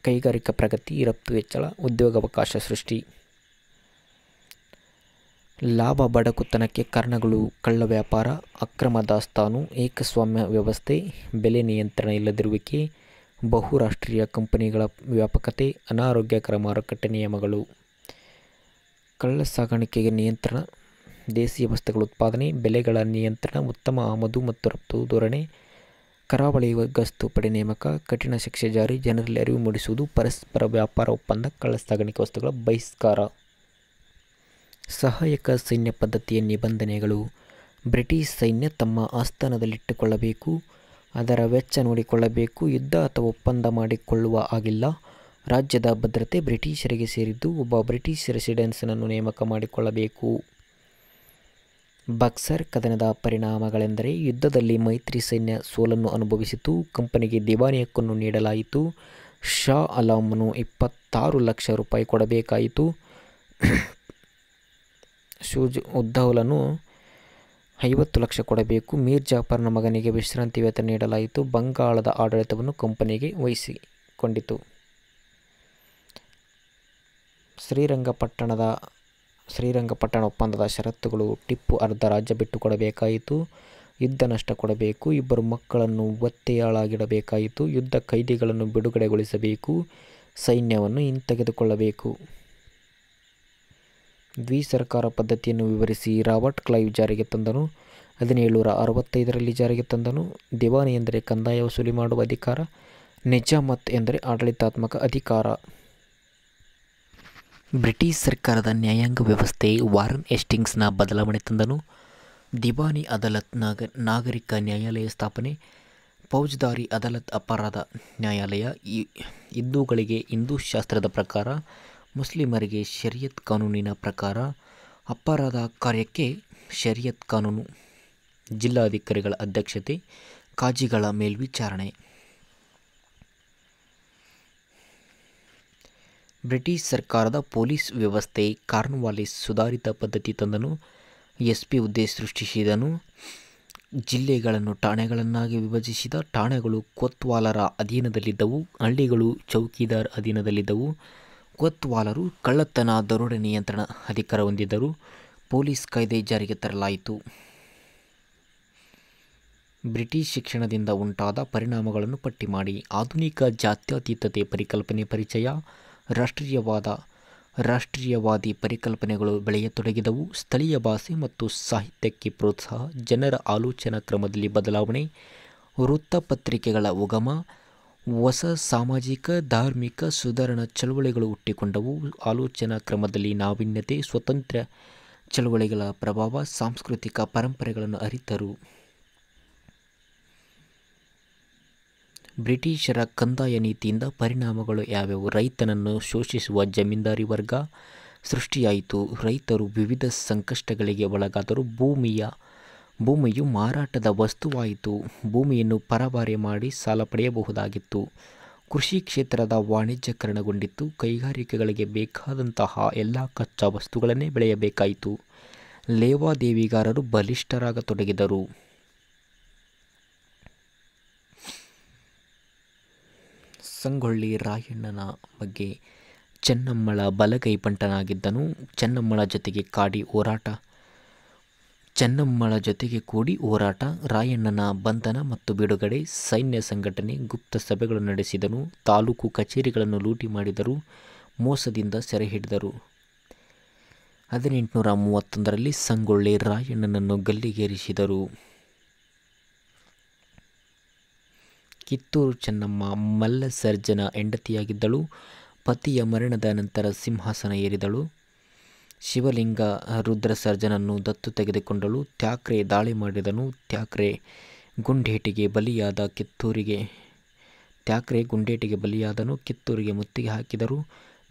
ಕೈಗಾರಿಕಾ ಪ್ರಗತಿ ರಫ್ತು ಹೆಚ್ಚಳ ಉದ್ಯೋಗಾವಕಾಶ ಸೃಷ್ಟಿ ಲಾಭ ಬಡಕುತನಕ್ಕೆ ಕಾರಣಗಳು ಕಳ್ಳ ವ್ಯಾಪಾರ ಅಕ್ರಮ ದಾಸ್ತಾನು ಏಕಸ್ವಾಮ್ಯ ವ್ಯವಸ್ಥೆ ಬೆಲೆ ನಿಯಂತ್ರಣ ಇಲ್ಲದಿರುವಿಕೆ ಬಹುರಾಷ್ಟ್ರೀಯ ಕಂಪನಿಗಳ ವ್ಯಾಪಕತೆ ಅನಾರೋಗ್ಯಕರ ಮಾರುಕಟ್ಟೆ ನಿಯಮಗಳು ಕಳ್ಳ ಸಾಗಾಣಿಕೆಗೆ ನಿಯಂತ್ರಣ ದೇಶೀಯ ವಸ್ತುಗಳ ಉತ್ಪಾದನೆ ಬೆಲೆಗಳ ನಿಯಂತ್ರಣ ಉತ್ತಮ ಆಮದು ಮತ್ತು ರಫ್ತು ಧೋರಣೆ ಕರಾವಳಿ ಗಸ್ತು ಪಡೆ ನೇಮಕ ಕಠಿಣ ಶಿಕ್ಷೆ ಜಾರಿ ಜನರಲ್ಲಿ ಅರಿವು ಮೂಡಿಸುವುದು ಪರಸ್ಪರ ವ್ಯಾಪಾರ ಒಪ್ಪಂದ ಕಳ್ಳ ಸಾಗಾಣಿಕೆ ವಸ್ತುಗಳ ಬಹಿಷ್ಕಾರ ಸಹಾಯಕ ಸೈನ್ಯ ಪದ್ಧತಿಯ ನಿಬಂಧನೆಗಳು ಬ್ರಿಟಿಷ್ ಸೈನ್ಯ ತಮ್ಮ ಆಸ್ಥಾನದಲ್ಲಿಟ್ಟುಕೊಳ್ಳಬೇಕು ಅದರ ವೆಚ್ಚ ನೋಡಿಕೊಳ್ಳಬೇಕು ಯುದ್ಧ ಅಥವಾ ಒಪ್ಪಂದ ಮಾಡಿಕೊಳ್ಳುವ ಆಗಿಲ್ಲ ರಾಜ್ಯದ ಭದ್ರತೆ ಬ್ರಿಟಿಷರಿಗೆ ಸೇರಿದ್ದು ಒಬ್ಬ ಬ್ರಿಟಿಷ್ ರೆಸಿಡೆನ್ಸ್ನನ್ನು ನೇಮಕ ಮಾಡಿಕೊಳ್ಳಬೇಕು ಬಕ್ಸರ್ ಕದನದ ಪರಿಣಾಮಗಳೆಂದರೆ ಯುದ್ಧದಲ್ಲಿ ಮೈತ್ರಿ ಸೈನ್ಯ ಸೋಲನ್ನು ಅನುಭವಿಸಿತು ಕಂಪನಿಗೆ ದಿವಾನಿ ಹಕ್ಕನ್ನು ನೀಡಲಾಯಿತು ಶಾ ಅಲಾಮನು ಇಪ್ಪತ್ತಾರು ಲಕ್ಷ ರೂಪಾಯಿ ಕೊಡಬೇಕಾಯಿತು ಶೂಜ್ ಉದ್ದೌಲನು ಐವತ್ತು ಲಕ್ಷ ಕೊಡಬೇಕು ಮೀರ್ ಜಾಫರ್ನ ಮಗನಿಗೆ ವಿಶ್ರಾಂತಿ ವೇತನ ನೀಡಲಾಯಿತು ಬಂಗಾಳದ ಆಡಳಿತವನ್ನು ಕಂಪನಿಗೆ ವಹಿಸಿಕೊಂಡಿತು ಶ್ರೀರಂಗಪಟ್ಟಣದ ಶ್ರೀರಂಗಪಟ್ಟಣ ಒಪ್ಪಂದದ ಷರತ್ತುಗಳು ಟಿಪ್ಪು ಅರ್ಧ ರಾಜ್ಯ ಕೊಡಬೇಕಾಯಿತು ಯುದ್ಧ ನಷ್ಟ ಕೊಡಬೇಕು ಇಬ್ಬರು ಮಕ್ಕಳನ್ನು ಒತ್ತೆಯಾಳಾಗಿಡಬೇಕಾಯಿತು ಯುದ್ಧ ಕೈದಿಗಳನ್ನು ಬಿಡುಗಡೆಗೊಳಿಸಬೇಕು ಸೈನ್ಯವನ್ನು ಹಿಂತೆಗೆದುಕೊಳ್ಳಬೇಕು ದ್ವಿ ಸರ್ಕಾರ ಪದ್ಧತಿಯನ್ನು ವಿವರಿಸಿ ರಾಬರ್ಟ್ ಕ್ಲೈವ್ ಜಾರಿಗೆ ತಂದನು ಹದಿನೇಳುನೂರ ಅರವತ್ತೈದರಲ್ಲಿ ಜಾರಿಗೆ ತಂದನು ದಿವಾನಿ ಎಂದರೆ ಕಂದಾಯ ವಸೂಲಿ ಮಾಡುವ ಅಧಿಕಾರ ನಿಜಾಮತ್ ಎಂದರೆ ಆಡಳಿತಾತ್ಮಕ ಅಧಿಕಾರ ಬ್ರಿಟಿಷ್ ಸರ್ಕಾರದ ನ್ಯಾಯಾಂಗ ವ್ಯವಸ್ಥೆ ವಾರನ್ ಎಸ್ಟಿಂಗ್ಸ್ನ ಬದಲಾವಣೆ ತಂದನು ದಿವಾನಿ ಅದಾಲತ್ ನಾಗ ನಾಗರಿಕ ನ್ಯಾಯಾಲಯ ಸ್ಥಾಪನೆ ಫೌಜ್ದಾರಿ ಅದಾಲತ್ ಅಪರಾಧ ನ್ಯಾಯಾಲಯ ಈ ಹಿಂದೂಗಳಿಗೆ ಹಿಂದೂ ಶಾಸ್ತ್ರದ ಪ್ರಕಾರ ಮುಸ್ಲಿಮರಿಗೆ ಶರಿಯತ್ ಕಾನೂನಿನ ಪ್ರಕಾರ ಅಪರಾಧ ಕಾರ್ಯಕ್ಕೆ ಶರಿಯತ್ ಕಾನೂನು ಜಿಲ್ಲಾಧಿಕಾರಿಗಳ ಅಧ್ಯಕ್ಷತೆ ಕಾಜಿಗಳ ಮೇಲ್ವಿಚಾರಣೆ ಬ್ರಿಟಿಷ್ ಸರ್ಕಾರದ ಪೊಲೀಸ್ ವ್ಯವಸ್ಥೆ ಕಾರ್ನ್ವಾಲಿಸ್ ಸುಧಾರಿತ ಪದ್ಧತಿ ತಂದನು ಎಸ್ ಪಿ ಹುದ್ದೆ ಸೃಷ್ಟಿಸಿದನು ಜಿಲ್ಲೆಗಳನ್ನು ಠಾಣೆಗಳನ್ನಾಗಿ ವಿಭಜಿಸಿದ ಠಾಣೆಗಳು ಕೊತ್ವಾಲರ ಅಧೀನದಲ್ಲಿದ್ದವು ಹಳ್ಳಿಗಳು ಚೌಕಿದಾರ್ ಅಧೀನದಲ್ಲಿದ್ದವು ಕೊತ್ವಾಲರು ಕಳ್ಳತನ ದರೋಡೆ ನಿಯಂತ್ರಣ ಅಧಿಕಾರ ಹೊಂದಿದ್ದರು ಪೊಲೀಸ್ ಕಾಯ್ದೆ ಜಾರಿಗೆ ತರಲಾಯಿತು ಬ್ರಿಟಿಷ್ ಶಿಕ್ಷಣದಿಂದ ಉಂಟಾದ ಪರಿಣಾಮಗಳನ್ನು ಪಟ್ಟಿ ಮಾಡಿ ಆಧುನಿಕ ಜಾತ್ಯತೀತತೆ ಪರಿಕಲ್ಪನೆ ಪರಿಚಯ ರಾಷ್ಟ್ರೀಯವಾದ ರಾಷ್ಟ್ರೀಯವಾದಿ ಪರಿಕಲ್ಪನೆಗಳು ಬೆಳೆಯತೊಡಗಿದವು ಸ್ಥಳೀಯ ಭಾಷೆ ಮತ್ತು ಸಾಹಿತ್ಯಕ್ಕೆ ಪ್ರೋತ್ಸಾಹ ಜನರ ಆಲೋಚನಾ ಕ್ರಮದಲ್ಲಿ ಬದಲಾವಣೆ ವೃತ್ತಪತ್ರಿಕೆಗಳ ಉಗಮ ಹೊಸ ಸಾಮಾಜಿಕ ಧಾರ್ಮಿಕ ಸುಧಾರಣಾ ಚಳವಳಿಗಳು ಹುಟ್ಟಿಕೊಂಡವು ಆಲೋಚನಾ ಕ್ರಮದಲ್ಲಿ ನಾವೀನ್ಯತೆ ಸ್ವತಂತ್ರ ಚಳವಳಿಗಳ ಪ್ರಭಾವ ಸಾಂಸ್ಕೃತಿಕ ಪರಂಪರೆಗಳನ್ನು ಅರಿತರು ಬ್ರಿಟಿಷರ ಕಂದಾಯ ನೀತಿಯಿಂದ ಪರಿಣಾಮಗಳು ಯಾವ್ಯಾವು ರೈತನನ್ನು ಶೋಷಿಸುವ ಜಮೀನ್ದಾರಿ ವರ್ಗ ಸೃಷ್ಟಿಯಾಯಿತು ರೈತರು ವಿವಿಧ ಸಂಕಷ್ಟಗಳಿಗೆ ಒಳಗಾದರೂ ಭೂಮಿಯ ಭೂಮಿಯು ಮಾರಾಟದ ವಸ್ತುವಾಯಿತು ಭೂಮಿಯನ್ನು ಪರಭಾರೆ ಮಾಡಿ ಸಾಲ ಪಡೆಯಬಹುದಾಗಿತ್ತು ಕೃಷಿ ಕ್ಷೇತ್ರದ ವಾಣಿಜ್ಯಕರಣಗೊಂಡಿತ್ತು ಕೈಗಾರಿಕೆಗಳಿಗೆ ಬೇಕಾದಂತಹ ಎಲ್ಲ ಕಚ್ಚಾ ವಸ್ತುಗಳನ್ನೇ ಬೆಳೆಯಬೇಕಾಯಿತು ಲೇವಾದೇವಿಗಾರರು ಬಲಿಷ್ಠರಾಗತೊಡಗಿದರು ಸಂಗೊಳ್ಳಿ ರಾಯಣ್ಣನ ಬಗ್ಗೆ ಚೆನ್ನಮ್ಮಳ ಬಲಗೈ ಬಂಟನಾಗಿದ್ದನು ಚೆನ್ನಮ್ಮಳ ಜೊತೆಗೆ ಕಾಡಿ ಹೋರಾಟ ಚೆನ್ನಮ್ಮಳ ಜೊತೆಗೆ ಕೂಡಿ ಹೋರಾಟ ರಾಯಣ್ಣನ ಬಂಧನ ಮತ್ತು ಬಿಡುಗಡೆ ಸೈನ್ಯ ಸಂಘಟನೆ ಗುಪ್ತ ಸಭೆಗಳನ್ನು ನಡೆಸಿದನು ತಾಲೂಕು ಕಚೇರಿಗಳನ್ನು ಲೂಟಿ ಮಾಡಿದರು ಮೋಸದಿಂದ ಸೆರೆ ಹಿಡಿದರು ಹದಿನೆಂಟುನೂರ ಮೂವತ್ತೊಂದರಲ್ಲಿ ಸಂಗೊಳ್ಳಿ ರಾಯಣ್ಣನನ್ನು ಗಲ್ಲಿಗೇರಿಸಿದರು ಕಿತ್ತೂರು ಚೆನ್ನಮ್ಮ ಮಲ್ಲ ಸರ್ಜನ ಹೆಂಡತಿಯಾಗಿದ್ದಳು ಪತಿಯ ಮರಣದ ನಂತರ ಸಿಂಹಾಸನ ಏರಿದಳು ಶಿವಲಿಂಗ ರುದ್ರಸರ್ಜನನ್ನು ದತ್ತು ತೆಗೆದುಕೊಂಡಳು ತ್ಯಾಕ್ರೆ ದಾಳಿ ಮಾಡಿದನು ತ್ಯಾಕ್ರೆ ಗುಂಡೇಟಿಗೆ ಬಲಿಯಾದ ಕಿತ್ತೂರಿಗೆ ತ್ಯಾಕ್ರೆ ಗುಂಡೇಟಿಗೆ ಬಲಿಯಾದನು ಕಿತ್ತೂರಿಗೆ ಮುತ್ತಿಗೆ ಹಾಕಿದರು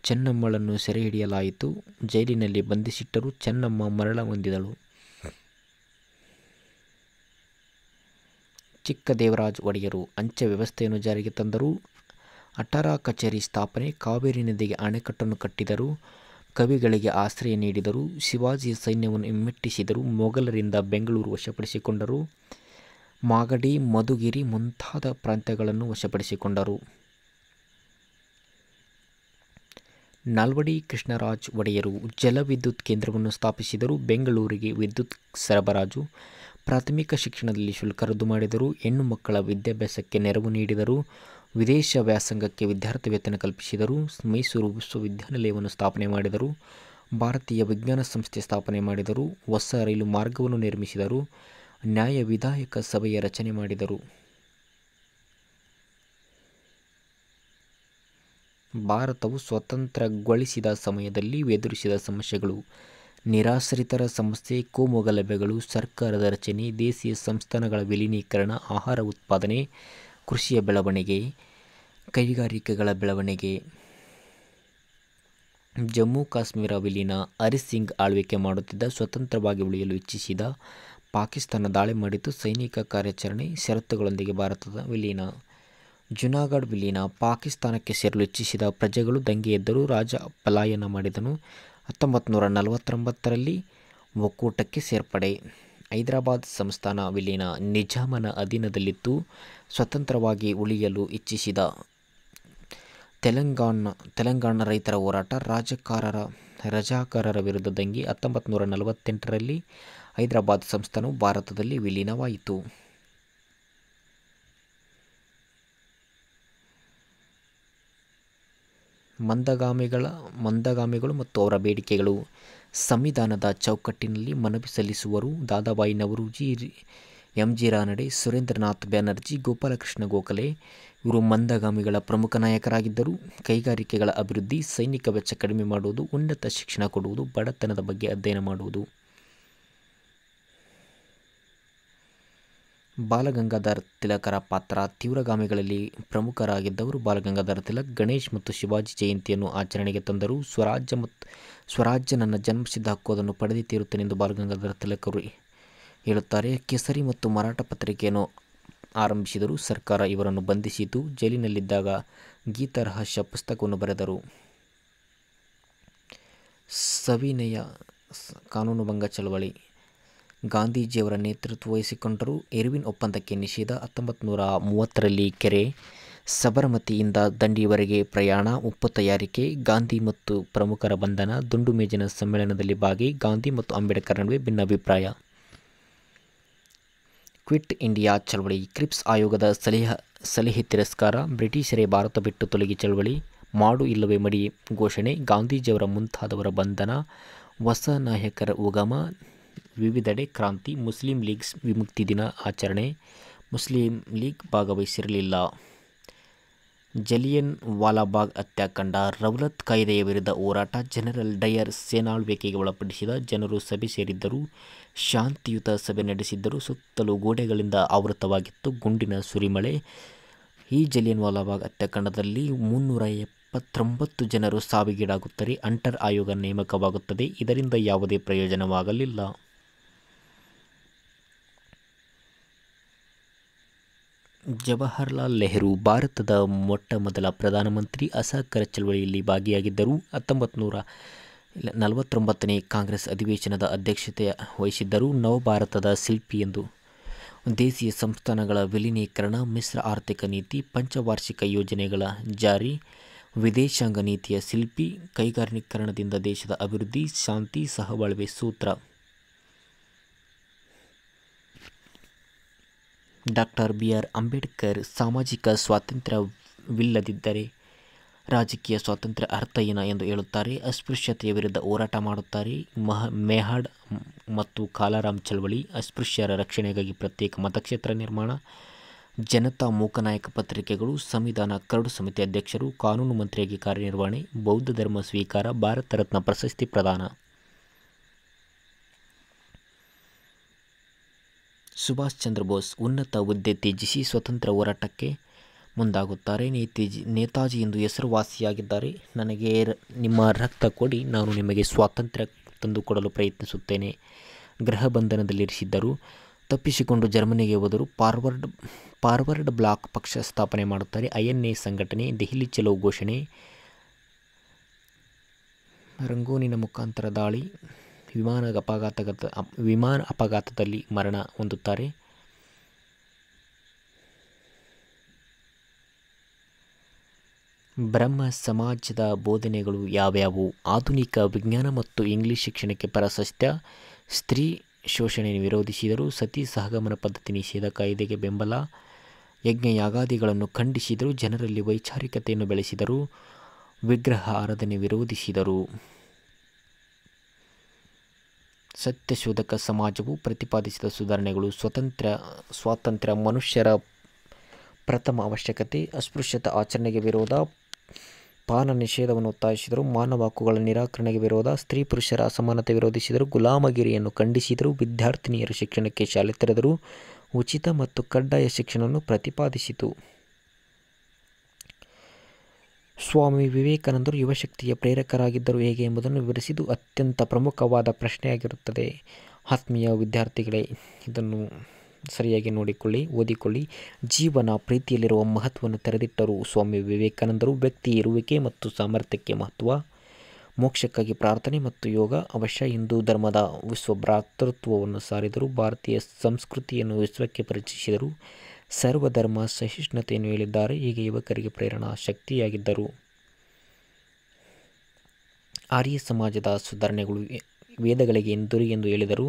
ಚೆನ್ನಮ್ಮಳನ್ನು ಸೆರೆ ಹಿಡಿಯಲಾಯಿತು ಜೈಲಿನಲ್ಲಿ ಬಂಧಿಸಿಟ್ಟರು ಚೆನ್ನಮ್ಮ ಮರಳ ಹೊಂದಿದಳು ಚಿಕ್ಕದೇವರಾಜ್ ಒಡೆಯರು ಅಂಚೆ ವ್ಯವಸ್ಥೆಯನ್ನು ಜಾರಿಗೆ ತಂದರು ಅಟಾರಾ ಕಚೇರಿ ಸ್ಥಾಪನೆ ಕಾವೇರಿ ನದಿಗೆ ಅಣೆಕಟ್ಟನ್ನು ಕಟ್ಟಿದರು ಕವಿಗಳಿಗೆ ಆಶ್ರಯ ನೀಡಿದರು ಶಿವಾಜಿ ಸೈನ್ಯವನ್ನು ಹಿಮ್ಮೆಟ್ಟಿಸಿದರು ಮೊಘಲರಿಂದ ಬೆಂಗಳೂರು ವಶಪಡಿಸಿಕೊಂಡರು ಮಾಗಡಿ ಮಧುಗಿರಿ ಮುಂತಾದ ಪ್ರಾಂತ್ಯಗಳನ್ನು ವಶಪಡಿಸಿಕೊಂಡರು ನಾಲ್ವಡಿ ಕೃಷ್ಣರಾಜ್ ಒಡೆಯರು ಜಲವಿದ್ಯುತ್ ಕೇಂದ್ರವನ್ನು ಸ್ಥಾಪಿಸಿದರು ಬೆಂಗಳೂರಿಗೆ ವಿದ್ಯುತ್ ಸರಬರಾಜು ಪ್ರಾಥಮಿಕ ಶಿಕ್ಷಣದಲ್ಲಿ ಶುಲ್ಕ ರದ್ದು ಮಾಡಿದರು ಹೆಣ್ಣು ಮಕ್ಕಳ ವಿದ್ಯಾಭ್ಯಾಸಕ್ಕೆ ನೆರವು ನೀಡಿದರು ವಿದೇಶ ವ್ಯಾಸಂಗಕ್ಕೆ ವಿದ್ಯಾರ್ಥಿ ವೇತನ ಕಲ್ಪಿಸಿದರು ಮೈಸೂರು ವಿಶ್ವವಿದ್ಯಾನಿಲಯವನ್ನು ಸ್ಥಾಪನೆ ಮಾಡಿದರು ಭಾರತೀಯ ವಿಜ್ಞಾನ ಸಂಸ್ಥೆ ಸ್ಥಾಪನೆ ಮಾಡಿದರು ಹೊಸ ರೈಲು ಮಾರ್ಗವನ್ನು ನಿರ್ಮಿಸಿದರು ನ್ಯಾಯ ವಿಧಾಯಕ ಸಭೆಯ ರಚನೆ ಮಾಡಿದರು ಭಾರತವು ಸ್ವತಂತ್ರಗೊಳಿಸಿದ ಸಮಯದಲ್ಲಿ ಎದುರಿಸಿದ ಸಮಸ್ಯೆಗಳು ನಿರಾಶ್ರಿತರ ಸಮಸ್ಯೆ ಕೋಮುಗಲಭೆಗಳು ಸರ್ಕಾರದ ರಚನೆ ದೇಶೀಯ ಸಂಸ್ಥಾನಗಳ ವಿಲೀನೀಕರಣ ಆಹಾರ ಉತ್ಪಾದನೆ ಕೃಷಿಯ ಬೆಳವಣಿಗೆ ಕೈಗಾರಿಕೆಗಳ ಬೆಳವಣಿಗೆ ಜಮ್ಮು ಕಾಶ್ಮೀರ ವಿಲೀನ ಹರಿಸಿಂಗ್ ಆಳ್ವಿಕೆ ಮಾಡುತ್ತಿದ್ದ ಸ್ವತಂತ್ರವಾಗಿ ಉಳಿಯಲು ಇಚ್ಛಿಸಿದ ಪಾಕಿಸ್ತಾನ ದಾಳಿ ಮಾಡಿದ್ದು ಸೈನಿಕ ಕಾರ್ಯಾಚರಣೆ ಷರತ್ತುಗಳೊಂದಿಗೆ ಭಾರತದ ವಿಲೀನ ಜುನಾಗಢ್ ವಿಲೀನ ಪಾಕಿಸ್ತಾನಕ್ಕೆ ಸೇರಲು ಇಚ್ಛಿಸಿದ ಪ್ರಜೆಗಳು ದಂಗೆ ಎದ್ದರೂ ರಾಜ ಪಲಾಯನ ಮಾಡಿದನು ಹತ್ತೊಂಬತ್ತು ನೂರ ನಲವತ್ತೊಂಬತ್ತರಲ್ಲಿ ಒಕ್ಕೂಟಕ್ಕೆ ಸೇರ್ಪಡೆ ಹೈದರಾಬಾದ್ ಸಂಸ್ಥಾನ ವಿಲೀನ ನಿಜಾಮನ ಅಧೀನದಲ್ಲಿದ್ದು ಸ್ವತಂತ್ರವಾಗಿ ಉಳಿಯಲು ಇಚ್ಛಿಸಿದ ತೆಲಂಗಾಣ ತೆಲಂಗಾಣ ರೈತರ ಹೋರಾಟ ರಾಜಕಾರರ ರಜಾಕಾರರ ವಿರುದ್ಧ ದಂಗೆ ಹತ್ತೊಂಬತ್ತು ನೂರ ನಲವತ್ತೆಂಟರಲ್ಲಿ ಹೈದರಾಬಾದ್ ಸಂಸ್ಥಾನವು ಭಾರತದಲ್ಲಿ ವಿಲೀನವಾಯಿತು ಮಂದಗಾಮಿಗಳ ಮಂದಗಾಮಿಗಳು ಮತ್ತು ಅವರ ಬೇಡಿಕೆಗಳು ಸಂವಿಧಾನದ ಚೌಕಟ್ಟಿನಲ್ಲಿ ಮನವಿ ಸಲ್ಲಿಸುವರು ದಾದಾಬಾಯಿ ನವರೂಜಿ ಜಿ ರಾನಡೆ ಸುರೇಂದ್ರನಾಥ್ ಬ್ಯಾನರ್ಜಿ ಗೋಪಾಲಕೃಷ್ಣ ಗೋಖಲೆ ಇವರು ಮಂದಗಾಮಿಗಳ ಪ್ರಮುಖ ನಾಯಕರಾಗಿದ್ದರು ಕೈಗಾರಿಕೆಗಳ ಅಭಿವೃದ್ಧಿ ಸೈನಿಕ ವೆಚ್ಚ ಕಡಿಮೆ ಮಾಡುವುದು ಉನ್ನತ ಶಿಕ್ಷಣ ಕೊಡುವುದು ಬಡತನದ ಬಗ್ಗೆ ಅಧ್ಯಯನ ಮಾಡುವುದು ಬಾಲಗಂಗಾಧರ ತಿಲಕರ ಪಾತ್ರ ತೀವ್ರಗಾಮಿಗಳಲ್ಲಿ ಪ್ರಮುಖರಾಗಿದ್ದವರು ಬಾಲಗಂಗಾಧರ ತಿಲಕ್ ಗಣೇಶ್ ಮತ್ತು ಶಿವಾಜಿ ಜಯಂತಿಯನ್ನು ಆಚರಣೆಗೆ ತಂದರು ಸ್ವರಾಜ್ಯ ಮತ್ತು ಸ್ವರಾಜ್ಯ ನನ್ನ ಜನ್ಮಸಿದ್ಧ ಹಕ್ಕುವುದನ್ನು ಪಡೆದೇ ಎಂದು ಬಾಲಗಂಗಾಧರ ತಿಲಕರು ಹೇಳುತ್ತಾರೆ ಕೇಸರಿ ಮತ್ತು ಮರಾಠ ಪತ್ರಿಕೆಯನ್ನು ಆರಂಭಿಸಿದರು ಸರ್ಕಾರ ಇವರನ್ನು ಬಂಧಿಸಿತು ಜೈಲಿನಲ್ಲಿದ್ದಾಗ ರಹಸ್ಯ ಪುಸ್ತಕವನ್ನು ಬರೆದರು ಸವಿನಯ ಕಾನೂನುಭಂಗ ಚಳವಳಿ ಗಾಂಧೀಜಿಯವರ ನೇತೃತ್ವ ವಹಿಸಿಕೊಂಡರು ಎರ್ವಿನ್ ಒಪ್ಪಂದಕ್ಕೆ ನಿಷೇಧ ಹತ್ತೊಂಬತ್ತು ನೂರ ಮೂವತ್ತರಲ್ಲಿ ಕೆರೆ ಸಬರಮತಿಯಿಂದ ದಂಡಿಯವರೆಗೆ ಪ್ರಯಾಣ ಉಪ್ಪು ತಯಾರಿಕೆ ಗಾಂಧಿ ಮತ್ತು ಪ್ರಮುಖರ ಬಂಧನ ದುಂಡು ಮೇಜಿನ ಸಮ್ಮೇಳನದಲ್ಲಿ ಭಾಗಿ ಗಾಂಧಿ ಮತ್ತು ಅಂಬೇಡ್ಕರ್ ನಡುವೆ ಭಿನ್ನಾಭಿಪ್ರಾಯ ಕ್ವಿಟ್ ಇಂಡಿಯಾ ಚಳವಳಿ ಕ್ರಿಪ್ಸ್ ಆಯೋಗದ ಸಲಹೆ ಸಲಹೆ ತಿರಸ್ಕಾರ ಬ್ರಿಟಿಷರೇ ಭಾರತ ಬಿಟ್ಟು ತೊಲಗಿ ಚಳವಳಿ ಮಾಡು ಇಲ್ಲವೇ ಮಡಿ ಘೋಷಣೆ ಗಾಂಧೀಜಿಯವರ ಮುಂತಾದವರ ಬಂಧನ ಹೊಸ ನಾಯಕರ ಉಗಮ ವಿವಿಧೆಡೆ ಕ್ರಾಂತಿ ಮುಸ್ಲಿಂ ಲೀಗ್ಸ್ ವಿಮುಕ್ತಿ ದಿನ ಆಚರಣೆ ಮುಸ್ಲಿಂ ಲೀಗ್ ಭಾಗವಹಿಸಿರಲಿಲ್ಲ ಜಲಿಯನ್ ವಾಲಾಬಾಗ್ ಹತ್ಯಾಕಾಂಡ ರೌಲತ್ ಕಾಯ್ದೆಯ ವಿರುದ್ಧ ಹೋರಾಟ ಜನರಲ್ ಡಯರ್ ಸೇನಾಳ್ವಿಕೆಗೆ ಒಳಪಡಿಸಿದ ಜನರು ಸಭೆ ಸೇರಿದ್ದರು ಶಾಂತಿಯುತ ಸಭೆ ನಡೆಸಿದ್ದರು ಸುತ್ತಲೂ ಗೋಡೆಗಳಿಂದ ಆವೃತವಾಗಿತ್ತು ಗುಂಡಿನ ಸುರಿಮಳೆ ಈ ಜಲಿಯನ್ ವಾಲಾಬಾಗ್ ಹತ್ಯಾಕಾಂಡದಲ್ಲಿ ಮುನ್ನೂರ ಇಪ್ಪತ್ತೊಂಬತ್ತು ಜನರು ಸಾವಿಗೀಡಾಗುತ್ತಾರೆ ಅಂಟರ್ ಆಯೋಗ ನೇಮಕವಾಗುತ್ತದೆ ಇದರಿಂದ ಯಾವುದೇ ಪ್ರಯೋಜನವಾಗಲಿಲ್ಲ ಜವಾಹರ್ಲಾಲ್ ನೆಹರು ಭಾರತದ ಮೊಟ್ಟ ಮೊದಲ ಪ್ರಧಾನಮಂತ್ರಿ ಅಸಹಕಾರ ಚಳವಳಿಯಲ್ಲಿ ಭಾಗಿಯಾಗಿದ್ದರು ಹತ್ತೊಂಬತ್ತು ನೂರ ನಲವತ್ತೊಂಬತ್ತನೇ ಕಾಂಗ್ರೆಸ್ ಅಧಿವೇಶನದ ಅಧ್ಯಕ್ಷತೆ ವಹಿಸಿದ್ದರು ನವಭಾರತದ ಶಿಲ್ಪಿ ಎಂದು ದೇಶೀಯ ಸಂಸ್ಥಾನಗಳ ವಿಲೀನೀಕರಣ ಮಿಶ್ರ ಆರ್ಥಿಕ ನೀತಿ ಪಂಚವಾರ್ಷಿಕ ಯೋಜನೆಗಳ ಜಾರಿ ವಿದೇಶಾಂಗ ನೀತಿಯ ಶಿಲ್ಪಿ ಕೈಗಾರಿಕೀಕರಣದಿಂದ ದೇಶದ ಅಭಿವೃದ್ಧಿ ಶಾಂತಿ ಸಹಬಾಳ್ವೆ ಸೂತ್ರ ಡಾಕ್ಟರ್ ಬಿ ಆರ್ ಅಂಬೇಡ್ಕರ್ ಸಾಮಾಜಿಕ ಸ್ವಾತಂತ್ರ್ಯವಿಲ್ಲದಿದ್ದರೆ ರಾಜಕೀಯ ಸ್ವಾತಂತ್ರ್ಯ ಏನ ಎಂದು ಹೇಳುತ್ತಾರೆ ಅಸ್ಪೃಶ್ಯತೆಯ ವಿರುದ್ಧ ಹೋರಾಟ ಮಾಡುತ್ತಾರೆ ಮಹ ಮೆಹಾಡ್ ಮತ್ತು ಕಾಲಾರಾಮ್ ಚಳವಳಿ ಅಸ್ಪೃಶ್ಯರ ರಕ್ಷಣೆಗಾಗಿ ಪ್ರತ್ಯೇಕ ಮತಕ್ಷೇತ್ರ ನಿರ್ಮಾಣ ಜನತಾ ಮೂಕನಾಯಕ ಪತ್ರಿಕೆಗಳು ಸಂವಿಧಾನ ಕರಡು ಸಮಿತಿ ಅಧ್ಯಕ್ಷರು ಕಾನೂನು ಮಂತ್ರಿಯಾಗಿ ಕಾರ್ಯನಿರ್ವಹಣೆ ಬೌದ್ಧ ಧರ್ಮ ಸ್ವೀಕಾರ ಭಾರತ ರತ್ನ ಪ್ರಶಸ್ತಿ ಪ್ರದಾನ ಸುಭಾಷ್ ಚಂದ್ರ ಬೋಸ್ ಉನ್ನತ ಹುದ್ದೆ ತ್ಯಜಿಸಿ ಸ್ವತಂತ್ರ ಹೋರಾಟಕ್ಕೆ ಮುಂದಾಗುತ್ತಾರೆ ನೇತೀಜಿ ನೇತಾಜಿ ಎಂದು ಹೆಸರುವಾಸಿಯಾಗಿದ್ದಾರೆ ನನಗೆ ನಿಮ್ಮ ರಕ್ತ ಕೊಡಿ ನಾನು ನಿಮಗೆ ಸ್ವಾತಂತ್ರ್ಯ ತಂದುಕೊಡಲು ಪ್ರಯತ್ನಿಸುತ್ತೇನೆ ಗೃಹ ಬಂಧನದಲ್ಲಿರಿಸಿದ್ದರು ತಪ್ಪಿಸಿಕೊಂಡು ಜರ್ಮನಿಗೆ ಹೋದರು ಫಾರ್ವರ್ಡ್ ಫಾರ್ವರ್ಡ್ ಬ್ಲಾಕ್ ಪಕ್ಷ ಸ್ಥಾಪನೆ ಮಾಡುತ್ತಾರೆ ಐ ಎನ್ ಎ ಸಂಘಟನೆ ದೆಹಲಿ ಚಲೋ ಘೋಷಣೆ ರಂಗೋನಿನ ಮುಖಾಂತರ ದಾಳಿ ವಿಮಾನ ಅಪಘಾತ ವಿಮಾನ ಅಪಘಾತದಲ್ಲಿ ಮರಣ ಹೊಂದುತ್ತಾರೆ ಬ್ರಹ್ಮ ಸಮಾಜದ ಬೋಧನೆಗಳು ಯಾವ್ಯಾವು ಆಧುನಿಕ ವಿಜ್ಞಾನ ಮತ್ತು ಇಂಗ್ಲಿಷ್ ಶಿಕ್ಷಣಕ್ಕೆ ಪ್ರಶಸ್ತ್ಯ ಸ್ತ್ರೀ ಶೋಷಣೆ ವಿರೋಧಿಸಿದರು ಸತಿ ಸಹಗಮನ ಪದ್ಧತಿ ನಿಷೇಧ ಕಾಯ್ದೆಗೆ ಬೆಂಬಲ ಯಜ್ಞ ಯಾಗಾದಿಗಳನ್ನು ಖಂಡಿಸಿದರು ಜನರಲ್ಲಿ ವೈಚಾರಿಕತೆಯನ್ನು ಬೆಳೆಸಿದರು ವಿಗ್ರಹ ಆರಾಧನೆ ವಿರೋಧಿಸಿದರು ಸತ್ಯಶೋಧಕ ಸಮಾಜವು ಪ್ರತಿಪಾದಿಸಿದ ಸುಧಾರಣೆಗಳು ಸ್ವತಂತ್ರ ಸ್ವಾತಂತ್ರ್ಯ ಮನುಷ್ಯರ ಪ್ರಥಮ ಅವಶ್ಯಕತೆ ಅಸ್ಪೃಶ್ಯತ ಆಚರಣೆಗೆ ವಿರೋಧ ಪಾನ ನಿಷೇಧವನ್ನು ಒತ್ತಾಯಿಸಿದರು ಮಾನವ ಹಕ್ಕುಗಳ ನಿರಾಕರಣೆಗೆ ವಿರೋಧ ಸ್ತ್ರೀ ಪುರುಷರ ಅಸಮಾನತೆ ವಿರೋಧಿಸಿದರು ಗುಲಾಮಗಿರಿಯನ್ನು ಖಂಡಿಸಿದರು ವಿದ್ಯಾರ್ಥಿನಿಯರ ಶಿಕ್ಷಣಕ್ಕೆ ಶಾಲೆ ತೆರೆದರು ಉಚಿತ ಮತ್ತು ಕಡ್ಡಾಯ ಶಿಕ್ಷಣವನ್ನು ಪ್ರತಿಪಾದಿಸಿತು ಸ್ವಾಮಿ ವಿವೇಕಾನಂದರು ಯುವಶಕ್ತಿಯ ಪ್ರೇರಕರಾಗಿದ್ದರು ಹೇಗೆ ಎಂಬುದನ್ನು ವಿವರಿಸಿದ್ದು ಅತ್ಯಂತ ಪ್ರಮುಖವಾದ ಪ್ರಶ್ನೆಯಾಗಿರುತ್ತದೆ ಆತ್ಮೀಯ ವಿದ್ಯಾರ್ಥಿಗಳೇ ಇದನ್ನು ಸರಿಯಾಗಿ ನೋಡಿಕೊಳ್ಳಿ ಓದಿಕೊಳ್ಳಿ ಜೀವನ ಪ್ರೀತಿಯಲ್ಲಿರುವ ಮಹತ್ವವನ್ನು ತೆರೆದಿಟ್ಟರು ಸ್ವಾಮಿ ವಿವೇಕಾನಂದರು ವ್ಯಕ್ತಿ ಇರುವಿಕೆ ಮತ್ತು ಸಾಮರ್ಥ್ಯಕ್ಕೆ ಮಹತ್ವ ಮೋಕ್ಷಕ್ಕಾಗಿ ಪ್ರಾರ್ಥನೆ ಮತ್ತು ಯೋಗ ಅವಶ್ಯ ಹಿಂದೂ ಧರ್ಮದ ವಿಶ್ವ ಭ್ರಾತೃತ್ವವನ್ನು ಸಾರಿದರು ಭಾರತೀಯ ಸಂಸ್ಕೃತಿಯನ್ನು ವಿಶ್ವಕ್ಕೆ ಪರಿಚಯಿಸಿದರು ಸರ್ವಧರ್ಮ ಸಹಿಷ್ಣುತೆಯನ್ನು ಹೇಳಿದ್ದಾರೆ ಹೀಗೆ ಯುವಕರಿಗೆ ಪ್ರೇರಣಾ ಶಕ್ತಿಯಾಗಿದ್ದರು ಆರ್ಯ ಸಮಾಜದ ಸುಧಾರಣೆಗಳು ವೇದಗಳಿಗೆ ಎಂದರು ಎಂದು ಹೇಳಿದರು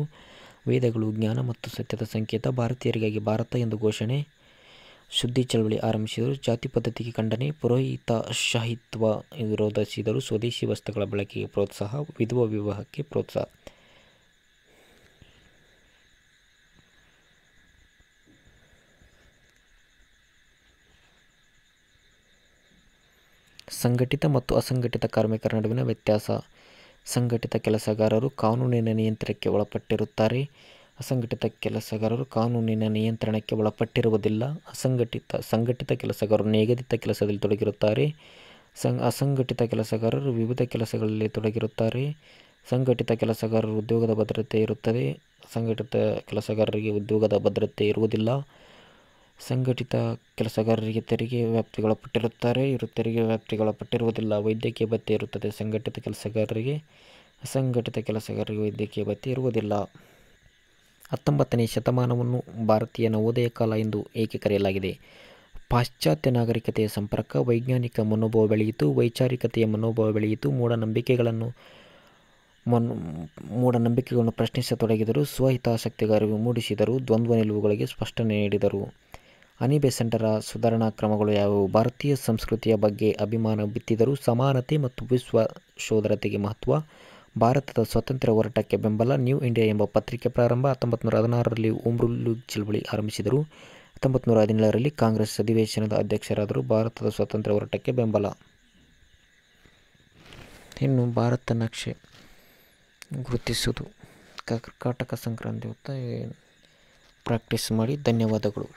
ವೇದಗಳು ಜ್ಞಾನ ಮತ್ತು ಸತ್ಯದ ಸಂಕೇತ ಭಾರತೀಯರಿಗಾಗಿ ಭಾರತ ಎಂದು ಘೋಷಣೆ ಶುದ್ಧಿ ಚಳವಳಿ ಆರಂಭಿಸಿದರು ಜಾತಿ ಪದ್ಧತಿಗೆ ಖಂಡನೆ ಪುರೋಹಿತ ಶಾಹಿತ್ವ ವಿರೋಧಿಸಿದರು ಸ್ವದೇಶಿ ವಸ್ತುಗಳ ಬಳಕೆಗೆ ಪ್ರೋತ್ಸಾಹ ವಿಧುವ ವಿವಾಹಕ್ಕೆ ಪ್ರೋತ್ಸಾಹ ಸಂಘಟಿತ ಮತ್ತು ಅಸಂಘಟಿತ ಕಾರ್ಮಿಕರ ನಡುವಿನ ವ್ಯತ್ಯಾಸ ಸಂಘಟಿತ ಕೆಲಸಗಾರರು ಕಾನೂನಿನ ನಿಯಂತ್ರಣಕ್ಕೆ ಒಳಪಟ್ಟಿರುತ್ತಾರೆ ಅಸಂಘಟಿತ ಕೆಲಸಗಾರರು ಕಾನೂನಿನ ನಿಯಂತ್ರಣಕ್ಕೆ ಒಳಪಟ್ಟಿರುವುದಿಲ್ಲ ಅಸಂಘಟಿತ ಸಂಘಟಿತ ಕೆಲಸಗಾರರು ನಿಗದಿತ ಕೆಲಸದಲ್ಲಿ ತೊಡಗಿರುತ್ತಾರೆ ಸಂ ಅಸಂಘಟಿತ ಕೆಲಸಗಾರರು ವಿವಿಧ ಕೆಲಸಗಳಲ್ಲಿ ತೊಡಗಿರುತ್ತಾರೆ ಸಂಘಟಿತ ಕೆಲಸಗಾರರು ಉದ್ಯೋಗದ ಭದ್ರತೆ ಇರುತ್ತದೆ ಸಂಘಟಿತ ಕೆಲಸಗಾರರಿಗೆ ಉದ್ಯೋಗದ ಭದ್ರತೆ ಇರುವುದಿಲ್ಲ ಸಂಘಟಿತ ಕೆಲಸಗಾರರಿಗೆ ತೆರಿಗೆ ಪಟ್ಟಿರುತ್ತಾರೆ ಇವರು ತೆರಿಗೆ ಪಟ್ಟಿರುವುದಿಲ್ಲ ವೈದ್ಯಕೀಯ ಭತ್ಯೆ ಇರುತ್ತದೆ ಸಂಘಟಿತ ಕೆಲಸಗಾರರಿಗೆ ಅಸಂಘಟಿತ ಕೆಲಸಗಾರರಿಗೆ ವೈದ್ಯಕೀಯ ಭತ್ಯೆ ಇರುವುದಿಲ್ಲ ಹತ್ತೊಂಬತ್ತನೇ ಶತಮಾನವನ್ನು ಭಾರತೀಯ ನವೋದಯ ಕಾಲ ಎಂದು ಏಕೆ ಕರೆಯಲಾಗಿದೆ ಪಾಶ್ಚಾತ್ಯ ನಾಗರಿಕತೆಯ ಸಂಪರ್ಕ ವೈಜ್ಞಾನಿಕ ಮನೋಭಾವ ಬೆಳೆಯಿತು ವೈಚಾರಿಕತೆಯ ಮನೋಭಾವ ಬೆಳೆಯಿತು ಮೂಢನಂಬಿಕೆಗಳನ್ನು ಮನ್ ಮೂಢನಂಬಿಕೆಗಳನ್ನು ಪ್ರಶ್ನಿಸತೊಡಗಿದರು ಸ್ವಹಿತಾಸಕ್ತಿಗಾರರು ಮೂಡಿಸಿದರು ದ್ವಂದ್ವ ನಿಲುವುಗಳಿಗೆ ಸ್ಪಷ್ಟನೆ ನೀಡಿದರು ಅನಿ ಬೆಸೆಂಟರ ಸುಧಾರಣಾ ಕ್ರಮಗಳು ಯಾವುವು ಭಾರತೀಯ ಸಂಸ್ಕೃತಿಯ ಬಗ್ಗೆ ಅಭಿಮಾನ ಬಿತ್ತಿದರೂ ಸಮಾನತೆ ಮತ್ತು ವಿಶ್ವ ಶೋಧರತೆಗೆ ಮಹತ್ವ ಭಾರತದ ಸ್ವಾತಂತ್ರ್ಯ ಹೋರಾಟಕ್ಕೆ ಬೆಂಬಲ ನ್ಯೂ ಇಂಡಿಯಾ ಎಂಬ ಪತ್ರಿಕೆ ಪ್ರಾರಂಭ ಹತ್ತೊಂಬತ್ತು ನೂರ ಹದಿನಾರರಲ್ಲಿ ಉಮ್ರುಲ್ಲು ಚಳವಳಿ ಆರಂಭಿಸಿದರು ಹತ್ತೊಂಬತ್ತು ನೂರ ಹದಿನೇಳರಲ್ಲಿ ಕಾಂಗ್ರೆಸ್ ಅಧಿವೇಶನದ ಅಧ್ಯಕ್ಷರಾದರು ಭಾರತದ ಸ್ವಾತಂತ್ರ್ಯ ಹೋರಾಟಕ್ಕೆ ಬೆಂಬಲ ಇನ್ನು ಭಾರತ ನಕ್ಷೆ ಗುರುತಿಸುವುದು ಕರ್ಕಾಟಕ ಸಂಕ್ರಾಂತಿ ಹೊತ್ತ ಪ್ರಾಕ್ಟೀಸ್ ಮಾಡಿ ಧನ್ಯವಾದಗಳು